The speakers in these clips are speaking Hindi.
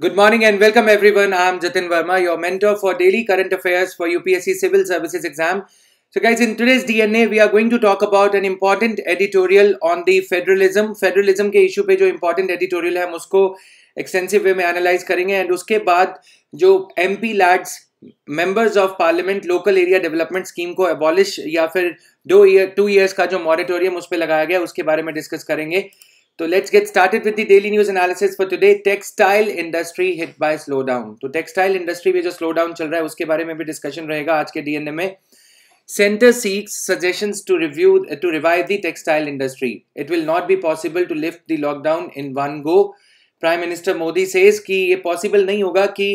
Good morning and welcome everyone. I'm Jatin Verma, your mentor for daily current affairs for UPSC Civil Services exam. So guys, in today's DNA, we are going to talk about an important editorial on the federalism. Federalism के issue पे जो important editorial है हम उसको extensive way में analyze करेंगे and उसके बाद जो MP lads members of parliament local area development scheme को एबॉलिश या फिर दो ईयर टू ईयर्स का जो मॉरिटोरियम उस पर लगाया गया उसके बारे में डिस्कस करेंगे तो let's get started with the daily news analysis for today textile industry hit by slow down तो टेक्सटाइल इंडस्ट्री में जो स्लो डाउन चल रहा है उसके बारे में भी डिस्कशन रहेगा आज के डीएनए में centre six suggestions to review to revive the textile industry it will not be possible to lift the lockdown in one go prime minister Modi says कि ये पॉसिबल नहीं होगा कि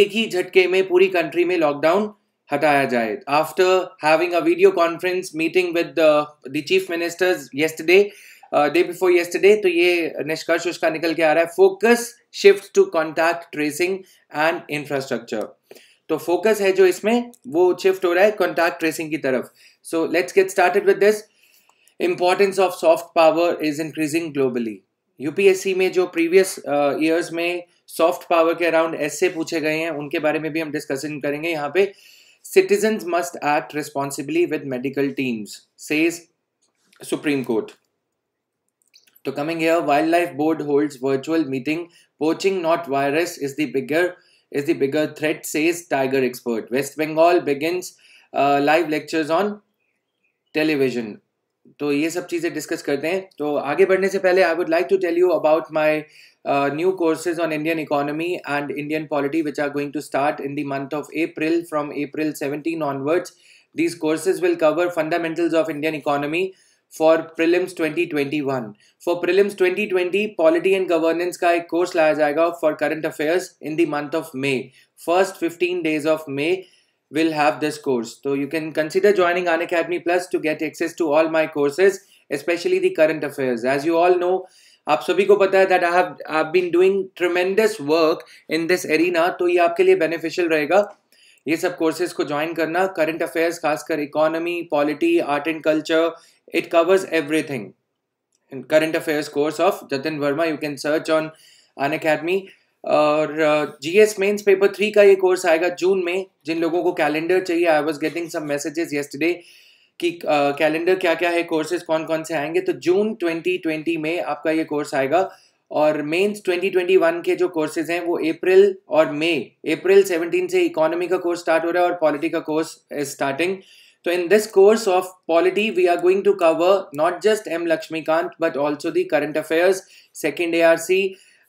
एक ही झटके में पूरी कंट्री में लॉकडाउन हटाया जाए after having a video conference meeting with the chief ministers yesterday day before yesterday तो ये निष्कर्ष उसका निकल के आ रहा है focus shift to contact tracing and infrastructure तो फोकस है जो इसमें वो शिफ्ट हो रहा है कॉन्टैक्ट ट्रेसिंग की तरफ so let's get started with this importance of soft power is increasing globally UPSC में जो प्रीवियस ईयर्स uh, में सॉफ्ट पावर के अराउंड ऐसे पूछे गए हैं उनके बारे में भी हम डिस्कशन करेंगे यहाँ पे citizen must act responsibly with medical teams says supreme court So coming here, Wildlife Board holds virtual meeting. Poaching not virus is the bigger is the bigger threat, says tiger expert. West Bengal begins uh, live lectures on television. So, ये सब चीज़ें डिस्कस करते हैं तो आगे बढ़ने से पहले I would like to tell you about my new courses on Indian economy and Indian polity which are going to start in the month of April from 17 onwards. These courses will cover fundamentals of Indian economy, for prelims 2021 for prelims 2020 polity and governance का एक कोर्स लाया जाएगा for current affairs in the month of May first 15 days of May will have this course तो you can consider joining Unacademy plus to get access to all my courses specially the current affairs as you all know आप सभी को पता है that I have I been doing tremendous work in this arena तो ये आपके लिए बेनिफिशियल रहेगा ये सब कोर्सेज को ज्वाइन करना करंट अफेयर्स खासकर economy polity art and culture It covers everything. In current affairs course of Jatin Verma, you can search on An Academy. और G S mains paper three का ये कोर्स आएगा जून में जिन लोगों को कैलेंडर चाहिए I was getting some messages yesterday कि कैलेंडर uh, क्या क्या है कोर्सेज कौन कौन से आएंगे तो जून 2020 में आपका ये कोर्स आएगा और मेन्स 2021 के जो कोर्सेज हैं वो अप्रैल और मई अप्रैल 17 से इकोनॉमी का कोर्स स्टार्ट हो रहा है और पॉलिटी का course starting So in this course of polity, we are going to cover not just M. Lakshmikant, but also the current affairs, second ARC,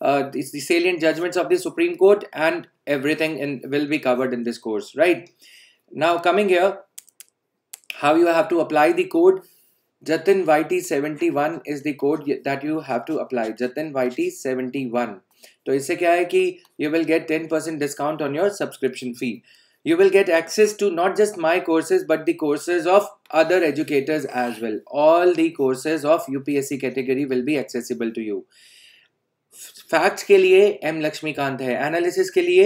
uh, it's the salient judgments of the Supreme Court and everything in, will be covered in this course, right? Now coming here, how you have to apply the code. Jatin YT 71 is the code that you have to apply. Jatin YT 71. So इससे क्या है you will get 10% discount on your subscription fee. you will get access to not just my courses but the courses of other educators as well all the courses of upsc category will be accessible to you facts के लिए एम लक्ष्मीकांत है एनालिसिस के लिए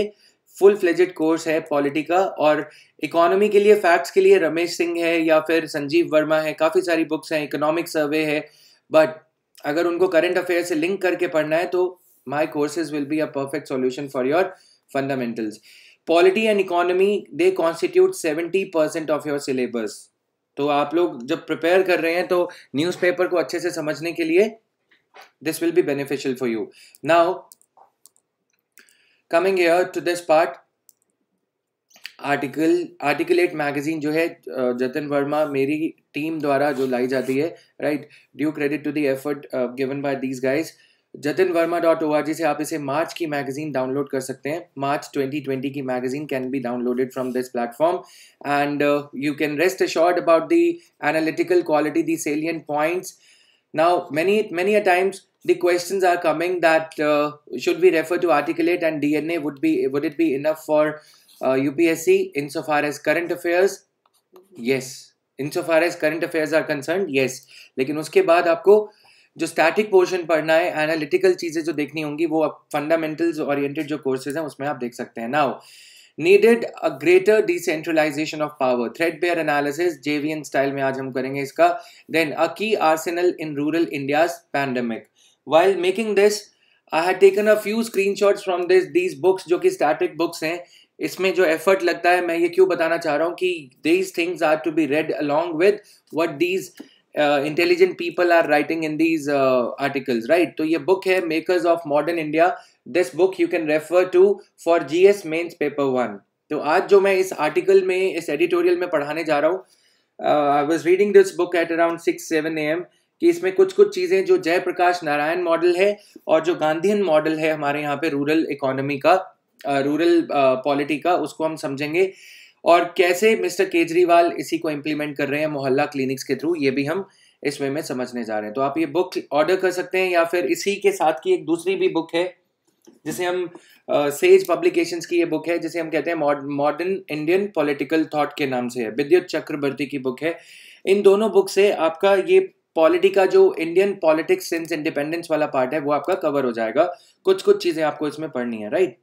फुल फ्लेजेड कोर्स है पॉलिटी का और इकोनॉमी के लिए फैक्ट्स के लिए रमेश सिंह है या फिर संजीव वर्मा है काफ़ी सारी बुक्स हैं इकोनॉमिक सर्वे है बट अगर उनको करंट अफेयर से लिंक करके पढ़ना है तो my courses will be a perfect solution for your fundamentals polity and economy they constitute seventy percent of your syllabus तो आप लोग जब प्रिपेयर कर रहे हैं तो न्यूज़पेपर को अच्छे से समझने के लिए this will be beneficial for you now coming here to this part article Articulate magazine जो है जतन वर्मा मेरी टीम द्वारा जो लाई जाती है right due credit to the effort given by these guys Jatin Verma dot O R G से आप इसे मार्च की मैगजीन डाउनलोड कर सकते हैं मार्च 2020 की magazine can be downloaded from this platform and you can rest assured about the analytical quality the salient points now many many a times the question are coming that should be refer to Articulate and D N A would be would it be enough for U P S C in so far as current affairs yes in so far as current affairs are concern yes लेकिन उसके बाद आपको जो स्टैटिक पोर्शन पढ़ना है एनालिटिकल चीज़ें जो देखनी होंगी वो आप फंडामेंटल्स ओरिएंटेड जो कोर्सेज हैं उसमें आप देख सकते हैं now needed a greater decentralisation of power threadbare analysis JVN style में आज हम करेंगे इसका then a key arsenal in rural India's pandemic while making this I have taken a few screenshots from this these books जो कि स्टैटिक बुक्स हैं इसमें जो एफर्ट लगता है मैं ये क्यों बताना चाह रहा हूँ कि these things are to be read along with what these intelligent people are writing in these articles right तो ये बुक है Makers of modern India this book you can refer to for G S mains paper one तो आज जो मैं इस आर्टिकल में इस एडिटोरियल में पढ़ाने जा रहा हूँ I was reading this book at around six seven A M कि इसमें कुछ कुछ चीज़ें जो जयप्रकाश नारायण मॉडल है और जो गांधीन मॉडल है हमारे यहाँ पे रूरल इकोनॉमी का रूरल uh, पॉलिटी uh, का उसको हम समझेंगे और कैसे मिस्टर केजरीवाल इसी को इम्प्लीमेंट कर रहे हैं मोहल्ला क्लिनिक्स के थ्रू ये भी हम इस वे में समझने जा रहे हैं तो आप ये बुक ऑर्डर कर सकते हैं या फिर इसी के साथ की एक दूसरी भी बुक है जिसे हम सेज uh, पब्लिकेशंस की ये बुक है जिसे हम कहते हैं मॉडर्न इंडियन पॉलिटिकल थॉट के नाम से है विद्युत चक्रवर्ती की बुक है इन दोनों बुक से आपका ये पॉलिटी का जो इंडियन पॉलिटिक्स सिंस इंडिपेंडेंस वाला पार्ट है वो आपका कवर हो जाएगा कुछ कुछ चीज़ें आपको इसमें पढ़नी है right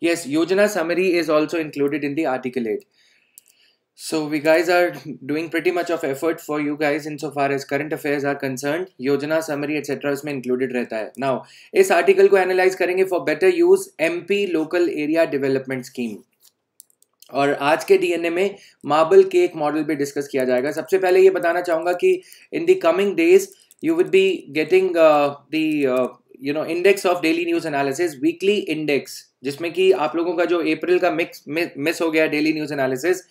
Yes, Yojana summary is also included in the article 8 So we guys are doing pretty much of effort for you guys in so far as current affairs are concerned. yojana summary etc. इसमें included rehta hai Now, is article ko analyze karenge for better use MP local area development scheme. और आज के डीएनए में मार्बल के एक मॉडल भी डिस्कस किया जाएगा सबसे पहले ये बताना चाहूंगा कि in the coming days you will be getting the you know index of daily news analysis weekly index जिसमें कि आप लोगों का जो अप्रैल का मिक्स मिस हो गया daily news analysis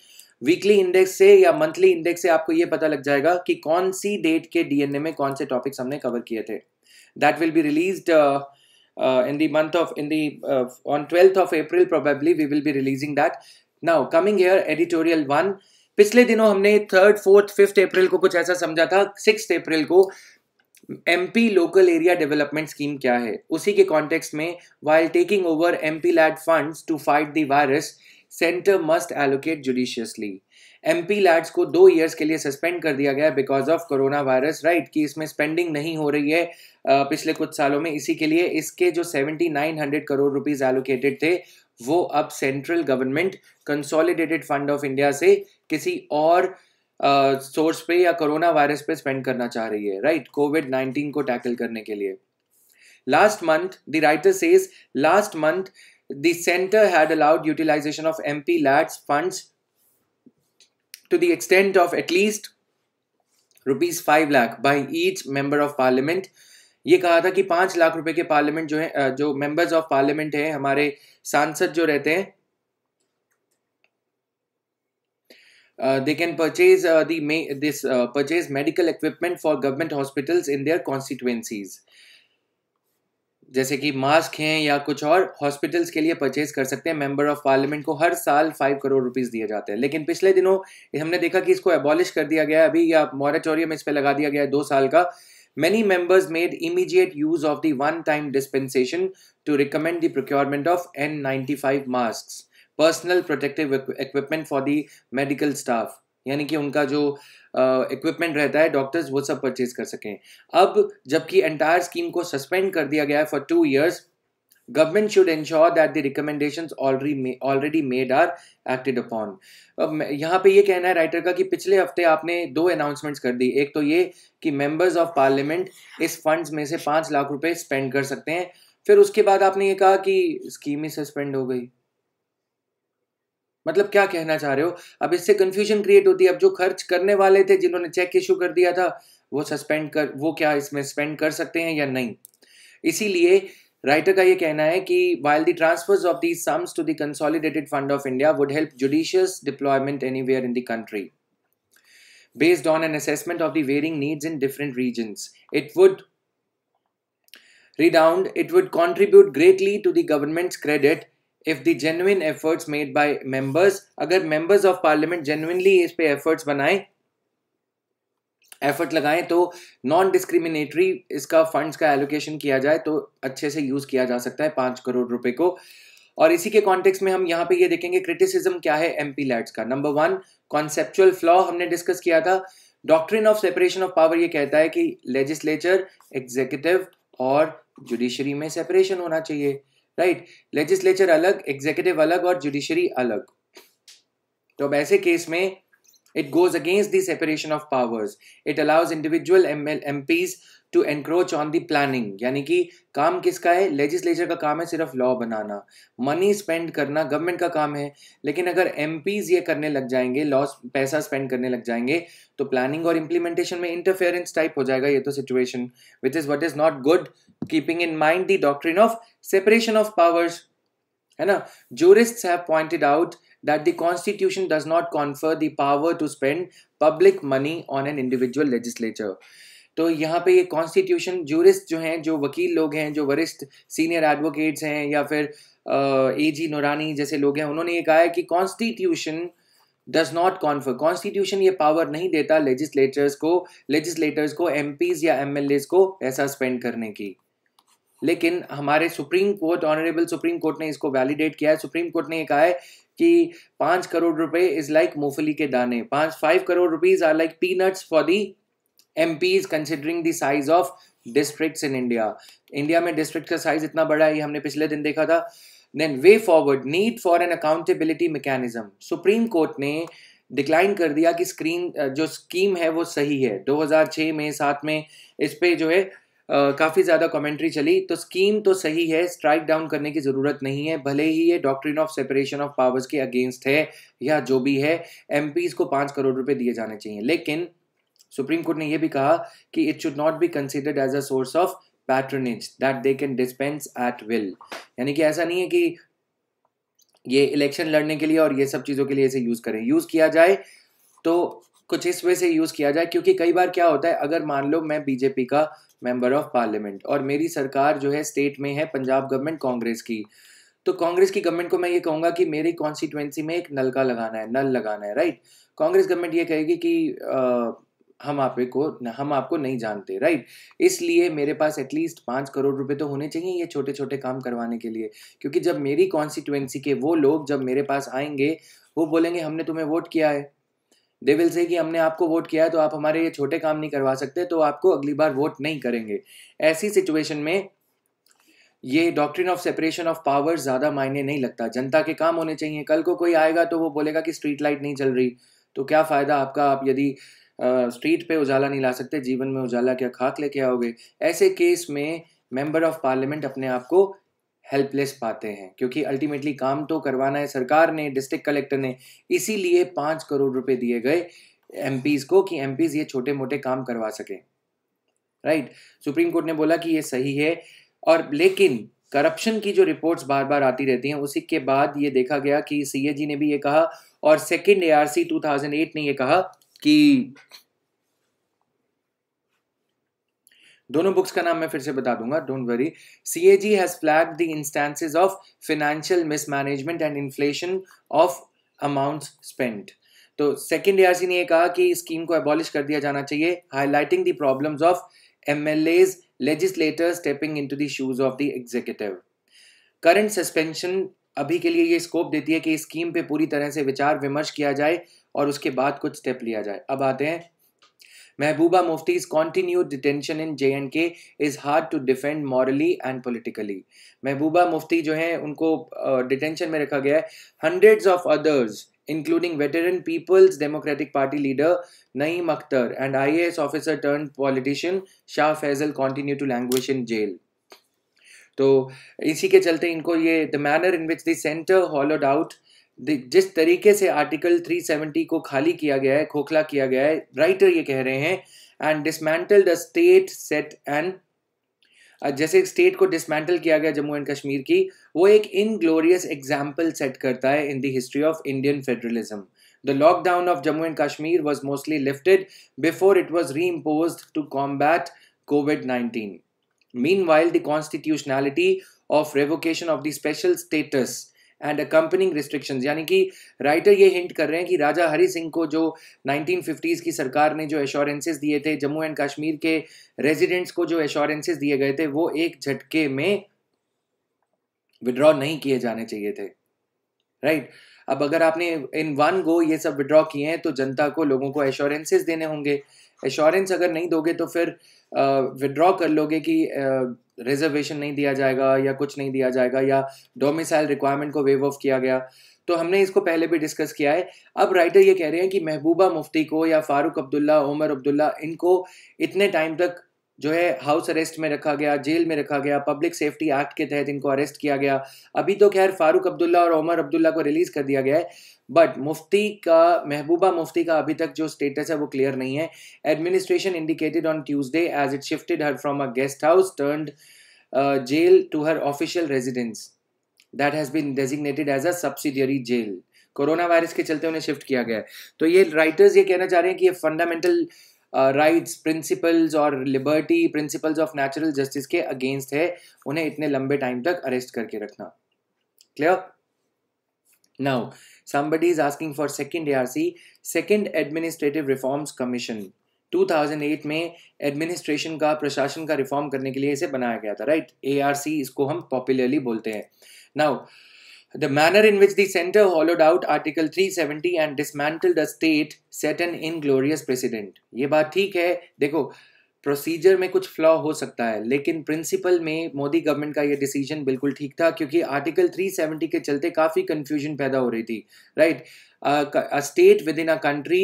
weekly index से या मंथली इंडेक्स से आपको ये पता लग जाएगा कि कौन सी डेट के डीएनए में कौन से टॉपिक्स हमने कवर किए थे that will be release in the month of in the on twelfth of April probably we will be releasing that now coming year editorial one पिछले दिनों हमने थर्ड फोर्थ फिफ्थ अप्रैल को कुछ ऐसा समझा था सिक्स अप्रैल को MP local area development scheme क्या है उसी के कॉन्टेक्स्ट में while taking over MP LAD funds to fight the virus centre must allocate judiciously MP LADs को दो ईयर्स के लिए सस्पेंड कर दिया गया because of corona virus right कि इसमें स्पेंडिंग नहीं हो रही है पिछले कुछ सालों में इसी के लिए इसके जो 7900 करोड़ रुपीस एलोकेटेड थे वो अब central government consolidated fund of India से किसी और सोर्स पे या कोरोना वायरस पे स्पेंड करना चाह रही है राइट कोविड नाइनटीन को टैकल करने के लिए last month the writer says last month the centre had allowed utilisation of M P funds fund to the extent of at least rupees five lakh by each member of parliament ये कहा था कि पांच लाख रुपए के पार्लियामेंट जो है जो मेंबर्स ऑफ पार्लियामेंट है हमारे सांसद जो रहते हैं Uh, they can purchase uh, the may this uh, purchase medical equipment for government hospitals in their constituencies जैसे कि मास्क हैं या कुछ और हॉस्पिटल्स के लिए परचेज कर सकते हैं मेंबर ऑफ पार्लियामेंट को हर साल फाइव करोड़ रुपीस दिए जाते हैं लेकिन पिछले दिनों हमने देखा कि इसको एबॉलिश कर दिया गया अभी या मॉरेटोरियम इस पर लगा दिया गया है दो साल का many members made immediate use of the one time dispensation to recommend the procurement of N ninety mask personal protective equipment for the medical staff यानी कि उनका जो इक्विपमेंट uh, रहता है डॉक्टर्स वो सब परचेज कर सकें अब जबकि एंटायर स्कीम को सस्पेंड कर दिया गया है for two years government should ensure that the recommendation already already made are acted upon अब यहाँ पे ये कहना है राइटर का कि पिछले हफ्ते आपने दो अनाउंसमेंट्स कर दी एक तो ये कि मेंबर्स ऑफ पार्लियामेंट इस फंड्स में से पाँच लाख रुपए स्पेंड कर सकते हैं फिर उसके बाद आपने ये कहा कि स्कीम ही सस्पेंड हो गई मतलब क्या कहना चाह रहे हो अब इससे कंफ्यूजन क्रिएट होती है अब जो खर्च करने वाले थे जिन्होंने चेक इशू कर दिया था वो सस्पेंड कर वो क्या इसमें स्पेंड कर सकते हैं या नहीं इसीलिए राइटर का ये कहना है कि while the transfers of the sums to the consolidated fund of India would help judicious deployment anywhere in the country based on an assessment of the varying needs in different regions. It would redound, it would contribute greatly to the government's if the genuine efforts made by members अगर मेंबर्स ऑफ पार्लियामेंट जेन्युइनली इस पे एफर्ट्स बनाए एफर्ट लगाएं तो नॉन डिस्क्रिमिनेटरी इसका फंड्स का एलोकेशन किया जाए तो अच्छे से यूज़ किया जा सकता है पांच करोड़ रुपए को और इसी के कॉन्टेक्स्ट में हम यहाँ पे ये देखेंगे क्रिटिसिज्म क्या है एम पी लैट्स का नंबर वन कॉन्सेप्चुअल फ्लॉ हमने डिस्कस किया था doctrine of separation of power ये कहता है कि लेजिस्लेचर एग्जीक्यूटिव और जुडिशरी में सेपरेशन होना चाहिए राइट लेजिस्लेचर अलग एग्जीक्यूटिव अलग और जुडिशरी अलग तो अब ऐसे केस में it goes against the separation of powers it allows individual M Ps to encroach on the planning यानी कि काम किसका है लेजिस्लेचर का काम है सिर्फ लॉ बनाना मनी स्पेंड करना गवर्नमेंट का काम है लेकिन अगर एम पीज ये करने लग जाएंगे लॉ पैसा स्पेंड करने लग जाएंगे तो प्लानिंग और इम्प्लीमेंटेशन में इंटरफेरेंस टाइप हो जाएगा ये तो situation which is what is not good keeping in mind the doctrine of separation of powers है ना jurist have pointed out that the constitution does not confer the power to spend public money on an individual legislature तो यहाँ पे ये कॉन्स्टिट्यूशन जूरिस्ट जो हैं जो वकील लोग हैं जो वरिष्ठ सीनियर एडवोकेट्स हैं या फिर ए जी नुरानी जैसे लोग हैं उन्होंने ये कहा है कि constitution does not confer constitution ये पावर नहीं देता लेजिस्लेटर्स को लेजिस्लेटर्स को एम पीज या एम एल को ऐसा स्पेंड करने की लेकिन हमारे supreme court honourable supreme court ने इसको वैलिडेट किया है सुप्रीम कोर्ट ने कहा है कि पाँच करोड़ रुपए इज लाइक मूंगफली के दाने पाँच five crore rupees are like peanuts for the M Ps considering the size of district in India India में डिस्ट्रिक्ट का साइज इतना बड़ा है ये हमने पिछले दिन देखा था then way forward need for an accountability mechanism supreme court ने डिक्लाइन कर दिया कि स्क्रीन जो स्कीम है वो सही है 2006 में साथ में इस पे जो है काफ़ी ज़्यादा कमेंट्री चली तो स्कीम तो सही है स्ट्राइक डाउन करने की ज़रूरत नहीं है भले ही ये doctrine of separation of powers के अगेंस्ट है या जो भी है एम को पाँच करोड़ रुपये दिए जाने चाहिए लेकिन सुप्रीम कोर्ट ने यह भी कहा कि it should not be considered as a source of patronage that they can dispense at will यानी कि ऐसा नहीं है कि ये इलेक्शन लड़ने के लिए और ये सब चीज़ों के लिए इसे यूज़ करें यूज़ किया जाए तो कुछ इस वे से यूज़ किया जाए क्योंकि कई बार क्या होता है अगर मान लो मैं बीजेपी का मेंबर ऑफ पार्लियामेंट और मेरी सरकार जो है स्टेट में है पंजाब गवर्नमेंट कांग्रेस की तो कांग्रेस की गवर्नमेंट को मैं ये कहूँगा कि मेरी कॉन्स्टिट्यूंसी में एक नलका लगाना है नल लगाना है राइट कांग्रेस गवर्नमेंट ये कहेगी कि आ, हम आपे को हम आपको नहीं जानते राइट इसलिए मेरे पास एटलीस्ट पाँच करोड़ रुपए तो होने चाहिए ये छोटे छोटे काम करवाने के लिए क्योंकि जब मेरी कॉन्स्टिट्यूंसी के वो लोग जब मेरे पास आएंगे वो बोलेंगे हमने तुम्हें वोट किया है दे विल से कि हमने आपको वोट किया है तो आप हमारे ये छोटे काम नहीं करवा सकते तो आपको अगली बार वोट नहीं करेंगे ऐसी सिचुएशन में ये doctrine of separation of power ज़्यादा मायने नहीं लगता जनता के काम होने चाहिए कल को कोई आएगा तो वो बोलेगा कि स्ट्रीट लाइट नहीं चल रही तो क्या फ़ायदा आपका आप यदि स्ट्रीट पे उजाला नहीं ला सकते जीवन में उजाला क्या खाक लेके आओगे ऐसे केस में मेंबर ऑफ पार्लियामेंट अपने आप को हेल्पलेस पाते हैं क्योंकि अल्टीमेटली काम तो करवाना है सरकार ने डिस्ट्रिक्ट कलेक्टर ने इसीलिए पाँच करोड़ रुपए दिए गए एम को कि एम ये छोटे मोटे काम करवा सके राइट सुप्रीम कोर्ट ने बोला कि ये सही है और लेकिन करप्शन की जो रिपोर्ट्स बार बार आती रहती हैं उसी के बाद ये देखा गया कि सी ने भी ये कहा और सेकेंड ए आर ने ये कहा कि दोनों बुक्स का नाम मैं फिर से बता दूंगा don't worry C A G has flag the instances of financial mismanagement and inflation of amount spent तो सेकेंड ए ने यह कहा कि स्कीम को एबॉलिश कर दिया जाना चाहिए highlighting the problems of M L as legislator stepping into the shoes of the executive current suspension अभी के लिए ये स्कोप देती है कि स्कीम पे पूरी तरह से विचार विमर्श किया जाए और उसके बाद कुछ स्टेप लिया जाए अब आते हैं Mehbooba Mufti is continued detention in J and K is hard to defend morally and politically Mehbooba Mufti जो है उनको डिटेंशन में रखा गया है hundred of others including veteran People's Democratic Party leader Naeem Akhtar and I S officer turn politician Shah Faesal continue to languish in jail तो इसी के चलते इनको ये the manner in which the centre hollowed out जिस तरीके से आर्टिकल 370 को खाली किया गया है खोखला किया गया है राइटर ये कह रहे हैं and dismantle the state set एंड जैसे स्टेट को डिसमेंटल किया गया जम्मू एंड कश्मीर की वो एक इनग्लोरियस एग्जाम्पल सेट करता है in the history of Indian federalism the lockdown of Jammu and Kashmir was mostly lifted before it was reimpose to combat COVID nineteen meanwhile the constitutionality of revocation of the special status and accompanying restriction यानी कि राइटर ये हिंट कर रहे हैं कि राजा हरी सिंह को जो 1950s की सरकार ने जो एश्योरेंसेज दिए थे जम्मू एंड कश्मीर के रेजिडेंट्स को जो एश्योरेंसेज दिए गए थे वो एक झटके में विड्रॉ नहीं किए जाने चाहिए थे राइट right? अब अगर आपने इन वन गो ये सब विड्रॉ किए हैं तो जनता को लोगों को एश्योरेंसेज देने होंगे एश्योरेंस अगर नहीं दोगे तो फिर विड्रॉ कर लोगे कि रिजर्वेशन नहीं दिया जाएगा या कुछ नहीं दिया जाएगा या डोमिसाइल रिक्वायरमेंट को वेव ऑफ किया गया तो हमने इसको पहले भी डिस्कस किया है अब राइटर ये कह रहे हैं कि महबूबा मुफ्ती को या फारूक अब्दुल्ला उमर अब्दुल्ला इनको इतने टाइम तक जो है हाउस अरेस्ट में रखा गया जेल में रखा गया पब्लिक सेफ्टी एक्ट के तहत इनको अरेस्ट किया गया अभी तो खैर फारूक अब्दुल्ला और उमर अब्दुल्ला को रिलीज कर दिया गया है बट मुफ्ती का महबूबा मुफ्ती का अभी तक जो स्टेटस है वो क्लियर नहीं है administration indicated on Tuesday as it shifted her from a guest house turn jail to her official residence that has been designated as a subsidiary jail corona virus के चलते उन्हें शिफ्ट किया गया है तो ये राइटर्स ये कहना चाह रहे हैं कि ये फंडामेंटल राइट्स प्रिंसिपल्स और liberty principles of natural justice के अगेंस्ट है उन्हें इतने लंबे टाइम तक अरेस्ट करके रखना clear now somebody is asking for second ARC, second administrative reforms commission. 2008 में एडमिनिस्ट्रेशन का प्रशासन का रिफॉर्म करने के लिए इसे बनाया गया था राइट ए इसको हम पॉपुलरली बोलते हैं now the manner in which the centre hollowed out article three seventy and dismantle the state set an inglorious precedent ये बात ठीक है देखो प्रोसीजर में कुछ फ्लॉ हो सकता है लेकिन प्रिंसिपल में मोदी गवर्नमेंट का यह डिसीजन बिल्कुल ठीक था क्योंकि आर्टिकल 370 के चलते काफ़ी कंफ्यूजन पैदा हो रही थी right state within a country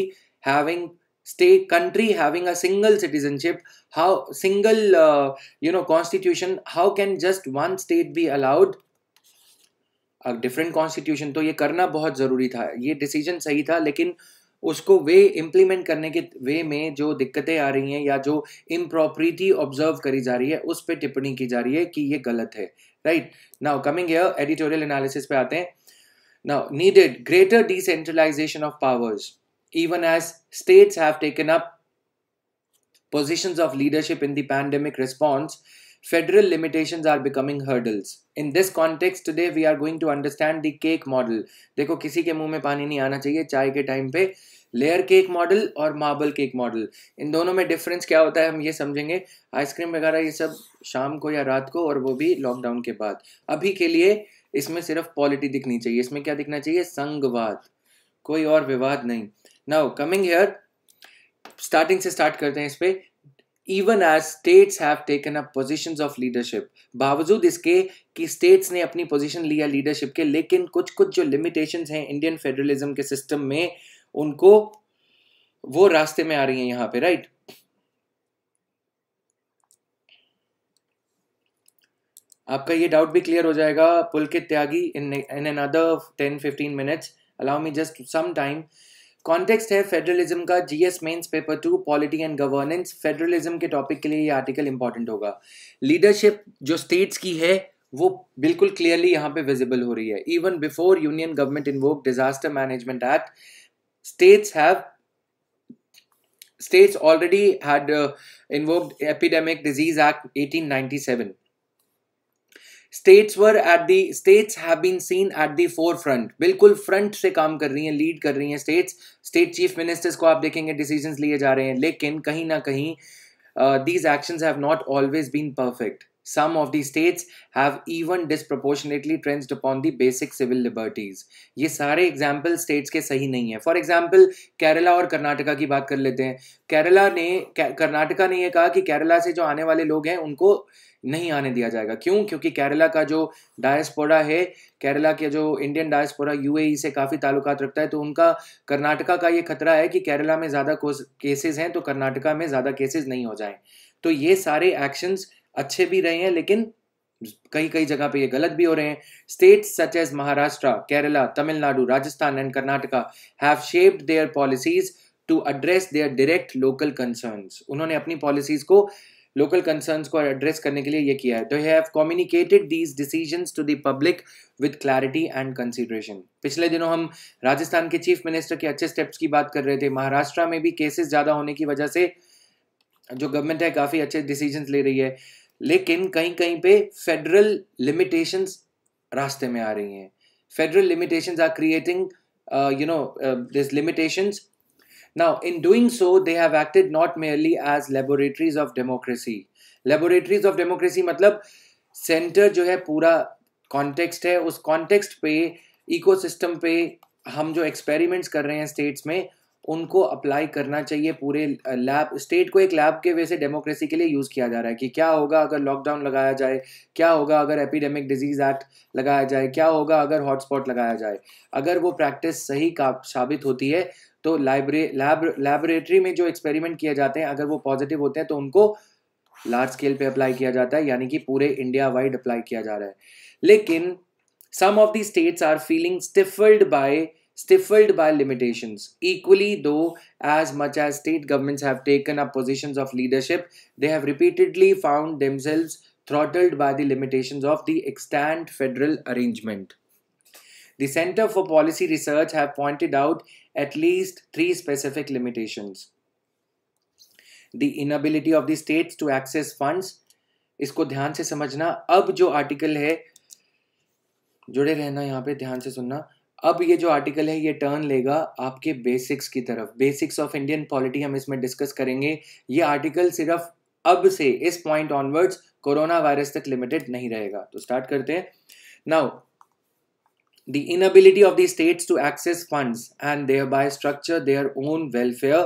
having state country having a single citizenship how single you know constitution how can just one state be allowed different constitution तो ये करना बहुत ज़रूरी था ये डिसीजन सही था लेकिन uh, उसको वे इम्प्लीमेंट करने के वे में जो दिक्कतें आ रही हैं या जो इम्प्रॉपरिटी ऑब्जर्व करी जा रही है उस पर टिप्पणी की जा रही है कि ये गलत है right now coming year editorial analysis पे आते हैं now needed greater decentralisation of powers even as states है position of leadership in leadership response Federal limitations are becoming hurdles. In this context, today we are going to understand the cake model. देखो किसी के मुंह में पानी नहीं आना चाहिए चाय के टाइम पे लेयर केक मॉडल और मार्बल केक मॉडल इन दोनों में डिफरेंस क्या होता है हम ये समझेंगे आइसक्रीम वगैरह ये सब शाम को या रात को और वो भी लॉकडाउन के बाद अभी के लिए इसमें सिर्फ पॉलिटी दिखनी चाहिए इसमें क्या दिखना चाहिए संघवाद कोई और विवाद नहीं नाउ कमिंग हेयर स्टार्टिंग से स्टार्ट करते हैं इस पर even as states have taken up position of leadership बावजूद इसके कि स्टेट्स ने अपनी पोजिशन लिया लीडरशिप के लेकिन कुछ कुछ जो लिमिटेशन हैं इंडियन फेडरलिज्म के सिस्टम में उनको वो रास्ते में आ रही है यहां पे राइट आपका ये डाउट भी क्लियर हो जाएगा पुल के त्यागी in in another ten fifteen minutes allow me just some time context है फेडरलिज्म का GS mains paper two polity and governance federalism के टॉपिक के लिए ये आर्टिकल इंपॉर्टेंट होगा लीडरशिप जो स्टेट्स की है वो बिल्कुल क्लियरली यहाँ पे विजिबल हो रही है even before union government invoke disaster management act states have states already had invoked epidemic disease act 1897 states were at the states have been seen at the forefront बिल्कुल फ्रंट से काम कर रही हैं लीड कर रही हैं स्टेट्स स्टेट चीफ मिनिस्टर्स को आप देखेंगे डिसीजन लिए जा रहे हैं लेकिन कहीं ना कहीं these actions have not always been perfect Some of these states have even disproportionately trenched upon the basic civil liberties. ये सारे एग्जाम्पल स्टेट्स के सही नहीं है फॉर एग्जाम्पल केरला और कर्नाटका की बात कर लेते हैं केरला ने कर्नाटका ने यह कहा कि केरला से जो आने वाले लोग हैं उनको नहीं आने दिया जाएगा क्यों क्योंकि केरला का जो डायस्पोरा है केरला के जो इंडियन डायस्पोरा यूएई से काफ़ी ताल्लुकात रखता है तो उनका कर्नाटका का ये खतरा है कि केरला में ज़्यादा केसेस हैं तो कर्नाटका में ज़्यादा केसेस नहीं हो जाएं तो ये सारे एक्शंस अच्छे भी रहे हैं लेकिन कई कई जगह पे ये गलत भी हो रहे हैं states such as Maharashtra Kerala Tamil Nadu Rajasthan and Karnataka have shaped their policies to address their direct local concerns उन्होंने अपनी पॉलिसीज को लोकल कंसर्न्स को एड्रेस करने के लिए ये किया है they have communicated these decision to the public with clarity and consideration पिछले दिनों हम राजस्थान के चीफ मिनिस्टर के अच्छे स्टेप्स की बात कर रहे थे महाराष्ट्र में भी केसेस ज़्यादा होने की वजह से जो गवर्नमेंट है काफ़ी अच्छे डिसीजन ले रही है लेकिन कहीं कहीं पे फेडरल लिमिटेशंस रास्ते में आ रही हैं federal limitations are creating you know this limitations now in doing so they have acted not merely as laboratories of democracy laboratories of democracy मतलब सेंटर जो है पूरा कॉन्टेक्स्ट है उस कॉन्टेक्स्ट पे इकोसिस्टम पे हम जो एक्सपेरिमेंट्स कर रहे हैं स्टेट्स में उनको अप्लाई करना चाहिए पूरे लैब स्टेट को एक लैब के वैसे डेमोक्रेसी के लिए यूज़ किया जा रहा है कि क्या होगा अगर लॉकडाउन लगाया जाए क्या होगा अगर एपिडेमिक डिजीज़ एक्ट लगाया जाए क्या होगा अगर हॉटस्पॉट लगाया जाए अगर वो प्रैक्टिस सही का साबित होती है तो लाइब्रे लैब लैबोरेटरी में जो एक्सपेरिमेंट किए जाते हैं अगर वो पॉजिटिव होते हैं तो उनको लार्ज स्केल पे अप्लाई किया जाता है यानी कि पूरे इंडिया वाइड अप्लाई किया जा रहा है लेकिन some of the states are feeling stifled by stifled by limitations. Equally, though, as much as state governments have taken up positions of leadership, they have repeatedly found themselves throttled by the limitations of the extant federal arrangement. The Center for Policy Research have pointed out at least three specific limitations. The inability of the states to access funds. इसको ध्यान से समझना अब जो आर्टिकल है जुड़े रहना यहाँ पे ध्यान से सुनना अब ये जो आर्टिकल है ये टर्न लेगा आपके बेसिक्स की तरफ बेसिक्स ऑफ इंडियन पॉलिटी हम इसमें डिस्कस करेंगे ये आर्टिकल सिर्फ अब से इस पॉइंट ऑनवर्ड्स कोरोना वायरस तक लिमिटेड नहीं रहेगा तो स्टार्ट करते हैं now the inability of the states to access funds and thereby structure their own welfare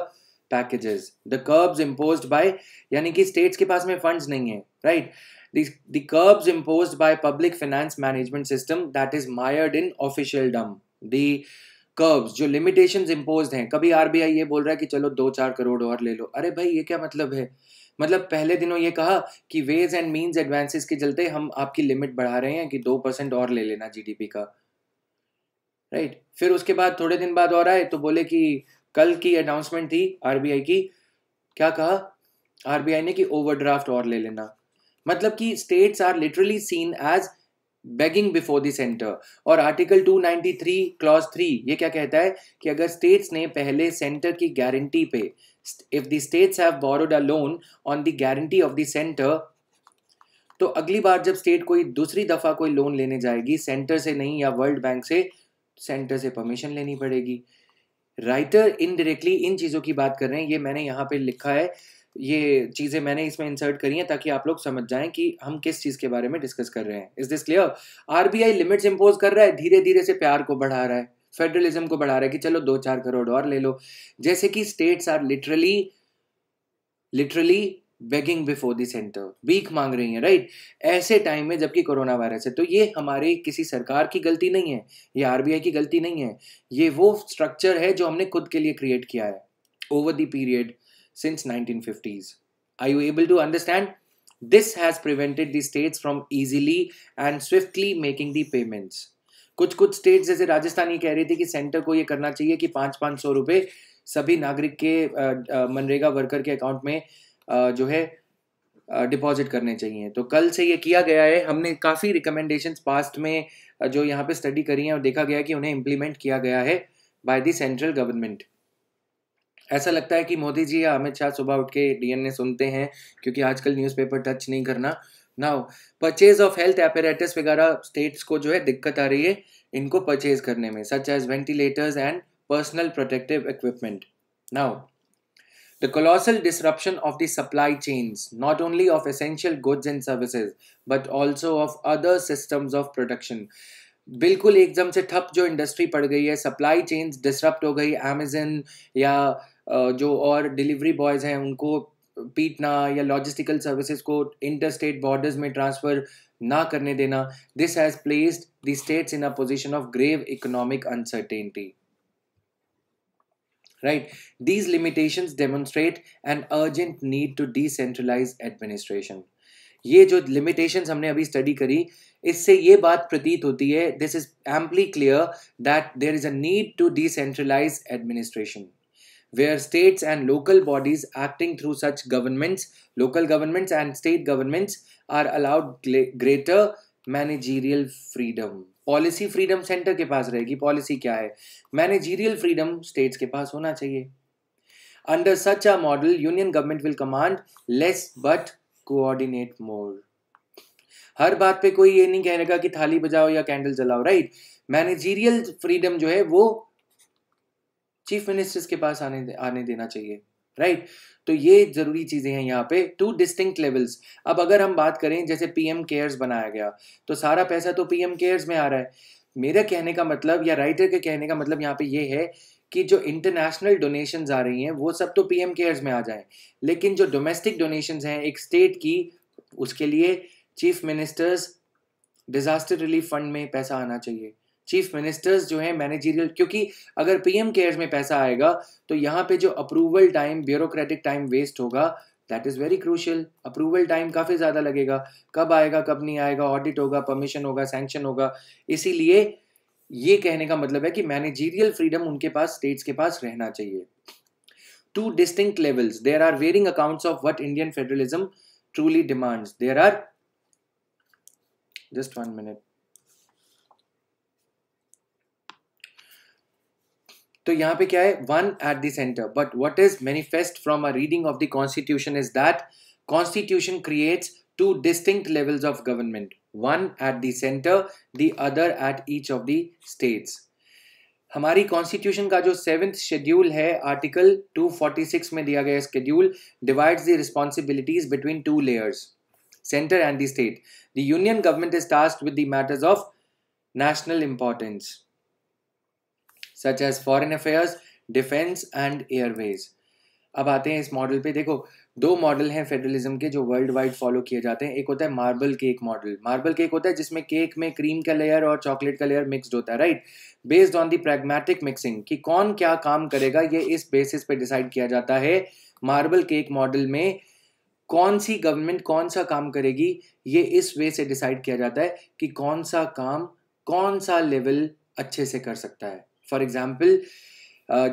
packages the curbs impose by यानी कि स्टेट्स के पास में फंड्स नहीं है right right? the, the curbs imposed by public finance management system that is mired in dumb the curbs जो लिमिटेशंस इम्पोज हैं कभी आरबीआई ये बोल रहा है कि चलो दो चार करोड़ और ले लो अरे भाई ये क्या मतलब है मतलब पहले दिनों ये कहा कि वेज एंड मीन्स एडवांसेस के चलते हम आपकी लिमिट बढ़ा रहे हैं कि दो परसेंट और ले लेना जीडीपी का राइट right? फिर उसके बाद थोड़े दिन बाद और आए तो बोले कि कल की अनाउंसमेंट थी आरबीआई की क्या कहा आरबीआई ने कि ओवरड्राफ्ट और ले लेना मतलब कि states are literally seen as begging before the centre और आर्टिकल 293 क्लॉज 3 ये क्या कहता है कि अगर स्टेट्स ने पहले सेंटर की गारंटी पे if the states have borrowed a loan on the guarantee of the centre तो अगली बार जब स्टेट कोई दूसरी दफ़ा कोई लोन लेने जाएगी सेंटर से नहीं या वर्ल्ड बैंक से सेंटर से परमिशन लेनी पड़ेगी राइटर इनडायरेक्टली इन चीज़ों की बात कर रहे हैं ये मैंने यहाँ पे लिखा है ये चीज़ें मैंने इसमें इंसर्ट करी हैं ताकि आप लोग समझ जाएं कि हम किस चीज़ के बारे में डिस्कस कर रहे हैं is this clear RBI limits impose कर रहा है धीरे धीरे से प्यार को बढ़ा रहा है फेडरलिज्म को बढ़ा रहा है कि चलो दो चार करोड़ और ले लो जैसे कि states are literally literally begging before the centre भीख मांग रही हैं राइट ऐसे टाइम में जबकि कोरोना वायरस है तो ये हमारे किसी सरकार की गलती नहीं है ये आर की गलती नहीं है ये वो स्ट्रक्चर है जो हमने खुद के लिए क्रिएट किया है over the period since 1950s. Are you able to understand? This has prevented the states from easily and swiftly making the payments. कुछ कुछ स्टेट्स जैसे राजस्थान ये कह रही थी कि सेंटर को ये करना चाहिए कि पाँच पाँच सौ रुपये सभी नागरिक के मनरेगा वर्कर के अकाउंट में जो है डिपॉजिट करने चाहिए तो कल से ये किया गया है हमने काफ़ी रिकमेंडेशंस पास्ट में जो यहाँ पे स्टडी करी हैं और देखा गया कि उन्हें इम्प्लीमेंट किया गया है बाय द सेंट्रल गवर्नमेंट ऐसा लगता है कि मोदी जी या अमित शाह सुबह उठ के डीएनए सुनते हैं क्योंकि आजकल न्यूज़पेपर टच नहीं करना now purchase of health apparatus वगैरह स्टेट्स को जो है दिक्कत आ रही है इनको परचेज करने में such as ventilators and personal protective equipment now the colossal disruption of the supply chains not only of essential goods and services but also of other systems of production बिल्कुल एकदम से ठप जो इंडस्ट्री पड़ गई है सप्लाई चेन्स डिसरप्ट हो गई अमेजन या जो और डिलीवरी बॉयज़ हैं उनको पीटना या लॉजिस्टिकल सर्विसेज को इंटर स्टेट बॉर्डर्स में ट्रांसफ़र ना करने देना this has placed the states in a position of grave economic uncertainty right these limitations demonstrate an urgent need to decentralize administration ये जो लिमिटेशन हमने अभी स्टडी करी इससे ये बात प्रतीत होती है this is amply clear that there is a need to decentralise administration where states and local bodies acting through such governments, local governments and state governments are allowed greater managerial freedom. Policy freedom centre के पास रहेगी पॉलिसी क्या है मैनेजीरियल फ्रीडम स्टेट्स के पास होना चाहिए under such a model union government will command less but coordinate more हर बात पे कोई ये नहीं कह रहेगा कि थाली बजाओ या कैंडल जलाओ राइट मैनेजीरियल फ्रीडम जो है वो चीफ मिनिस्टर्स के पास आने आने देना चाहिए राइट right? तो ये जरूरी चीज़ें हैं यहाँ पे टू डिस्टिंक्ट लेवल्स अब अगर हम बात करें जैसे पीएम केयर्स बनाया गया तो सारा पैसा तो पीएम केयर्स में आ रहा है मेरे कहने का मतलब या राइटर के कहने का मतलब यहाँ पे ये है कि जो इंटरनेशनल डोनेशंस आ रही हैं वो सब तो पीएम केयर्स में आ जाएं लेकिन जो डोमेस्टिक डोनेशंस हैं एक स्टेट की उसके लिए chief ministers disaster relief fund में पैसा आना चाहिए चीफ मिनिस्टर्स जो है मैनेजीरियल क्योंकि अगर पीएम केयर्स में पैसा आएगा तो यहाँ पे जो approval time bureaucratic time waste होगा that is very crucial approval time काफ़ी ज़्यादा लगेगा कब आएगा कब नहीं आएगा ऑडिट होगा परमिशन होगा सैंक्शन होगा इसीलिए ये कहने का मतलब है कि मैनेजीरियल फ्रीडम उनके पास स्टेट्स के पास रहना चाहिए two distinct levels there are varying accounts of what Indian federalism truly demands there are just one minute तो यहाँ पे क्या है one at the centre but what is manifest from a reading of the constitution is that constitution creates two distinct levels of government one at the centre the other at each of the states हमारी कॉन्स्टिट्यूशन का जो सेवेंथ शेड्यूल है आर्टिकल 246 में दिया गया schedule divides the responsibilities between two layers centre and the state the union government is task with the matters of national importance such as foreign affairs defence and airways अब आते हैं इस मॉडल पे देखो दो मॉडल हैं फेडरलिज्म के जो वर्ल्ड वाइड फॉलो किए जाते हैं एक होता है marble cake model marble cake होता है जिसमें केक में क्रीम का लेयर और चॉकलेट का लेयर मिक्सड होता है right based on the pragmatic mixing कि कौन क्या काम करेगा ये इस बेसिस पे डिसाइड किया जाता है मार्बल केक मॉडल में कौन सी गवर्नमेंट कौन सा काम करेगी ये इस वे से डिसाइड किया जाता है कि कौन सा काम कौन सा लेवल अच्छे से कर सकता है फॉर एग्जाम्पल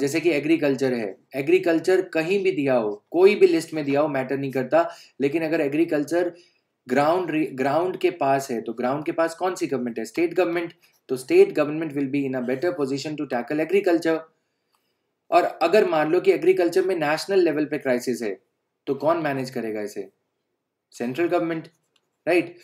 जैसे कि एग्रीकल्चर है एग्रीकल्चर कहीं भी दिया हो कोई भी लिस्ट में दिया हो मैटर नहीं करता लेकिन अगर एग्रीकल्चर ग्राउंड ग्राउंड के पास है तो ग्राउंड के पास कौन सी गवर्नमेंट है स्टेट गवर्नमेंट तो state government will be in a better position to tackle agriculture और अगर मान लो कि एग्रीकल्चर में नेशनल लेवल पे क्राइसिस है तो कौन मैनेज करेगा इसे सेंट्रल गवर्नमेंट राइट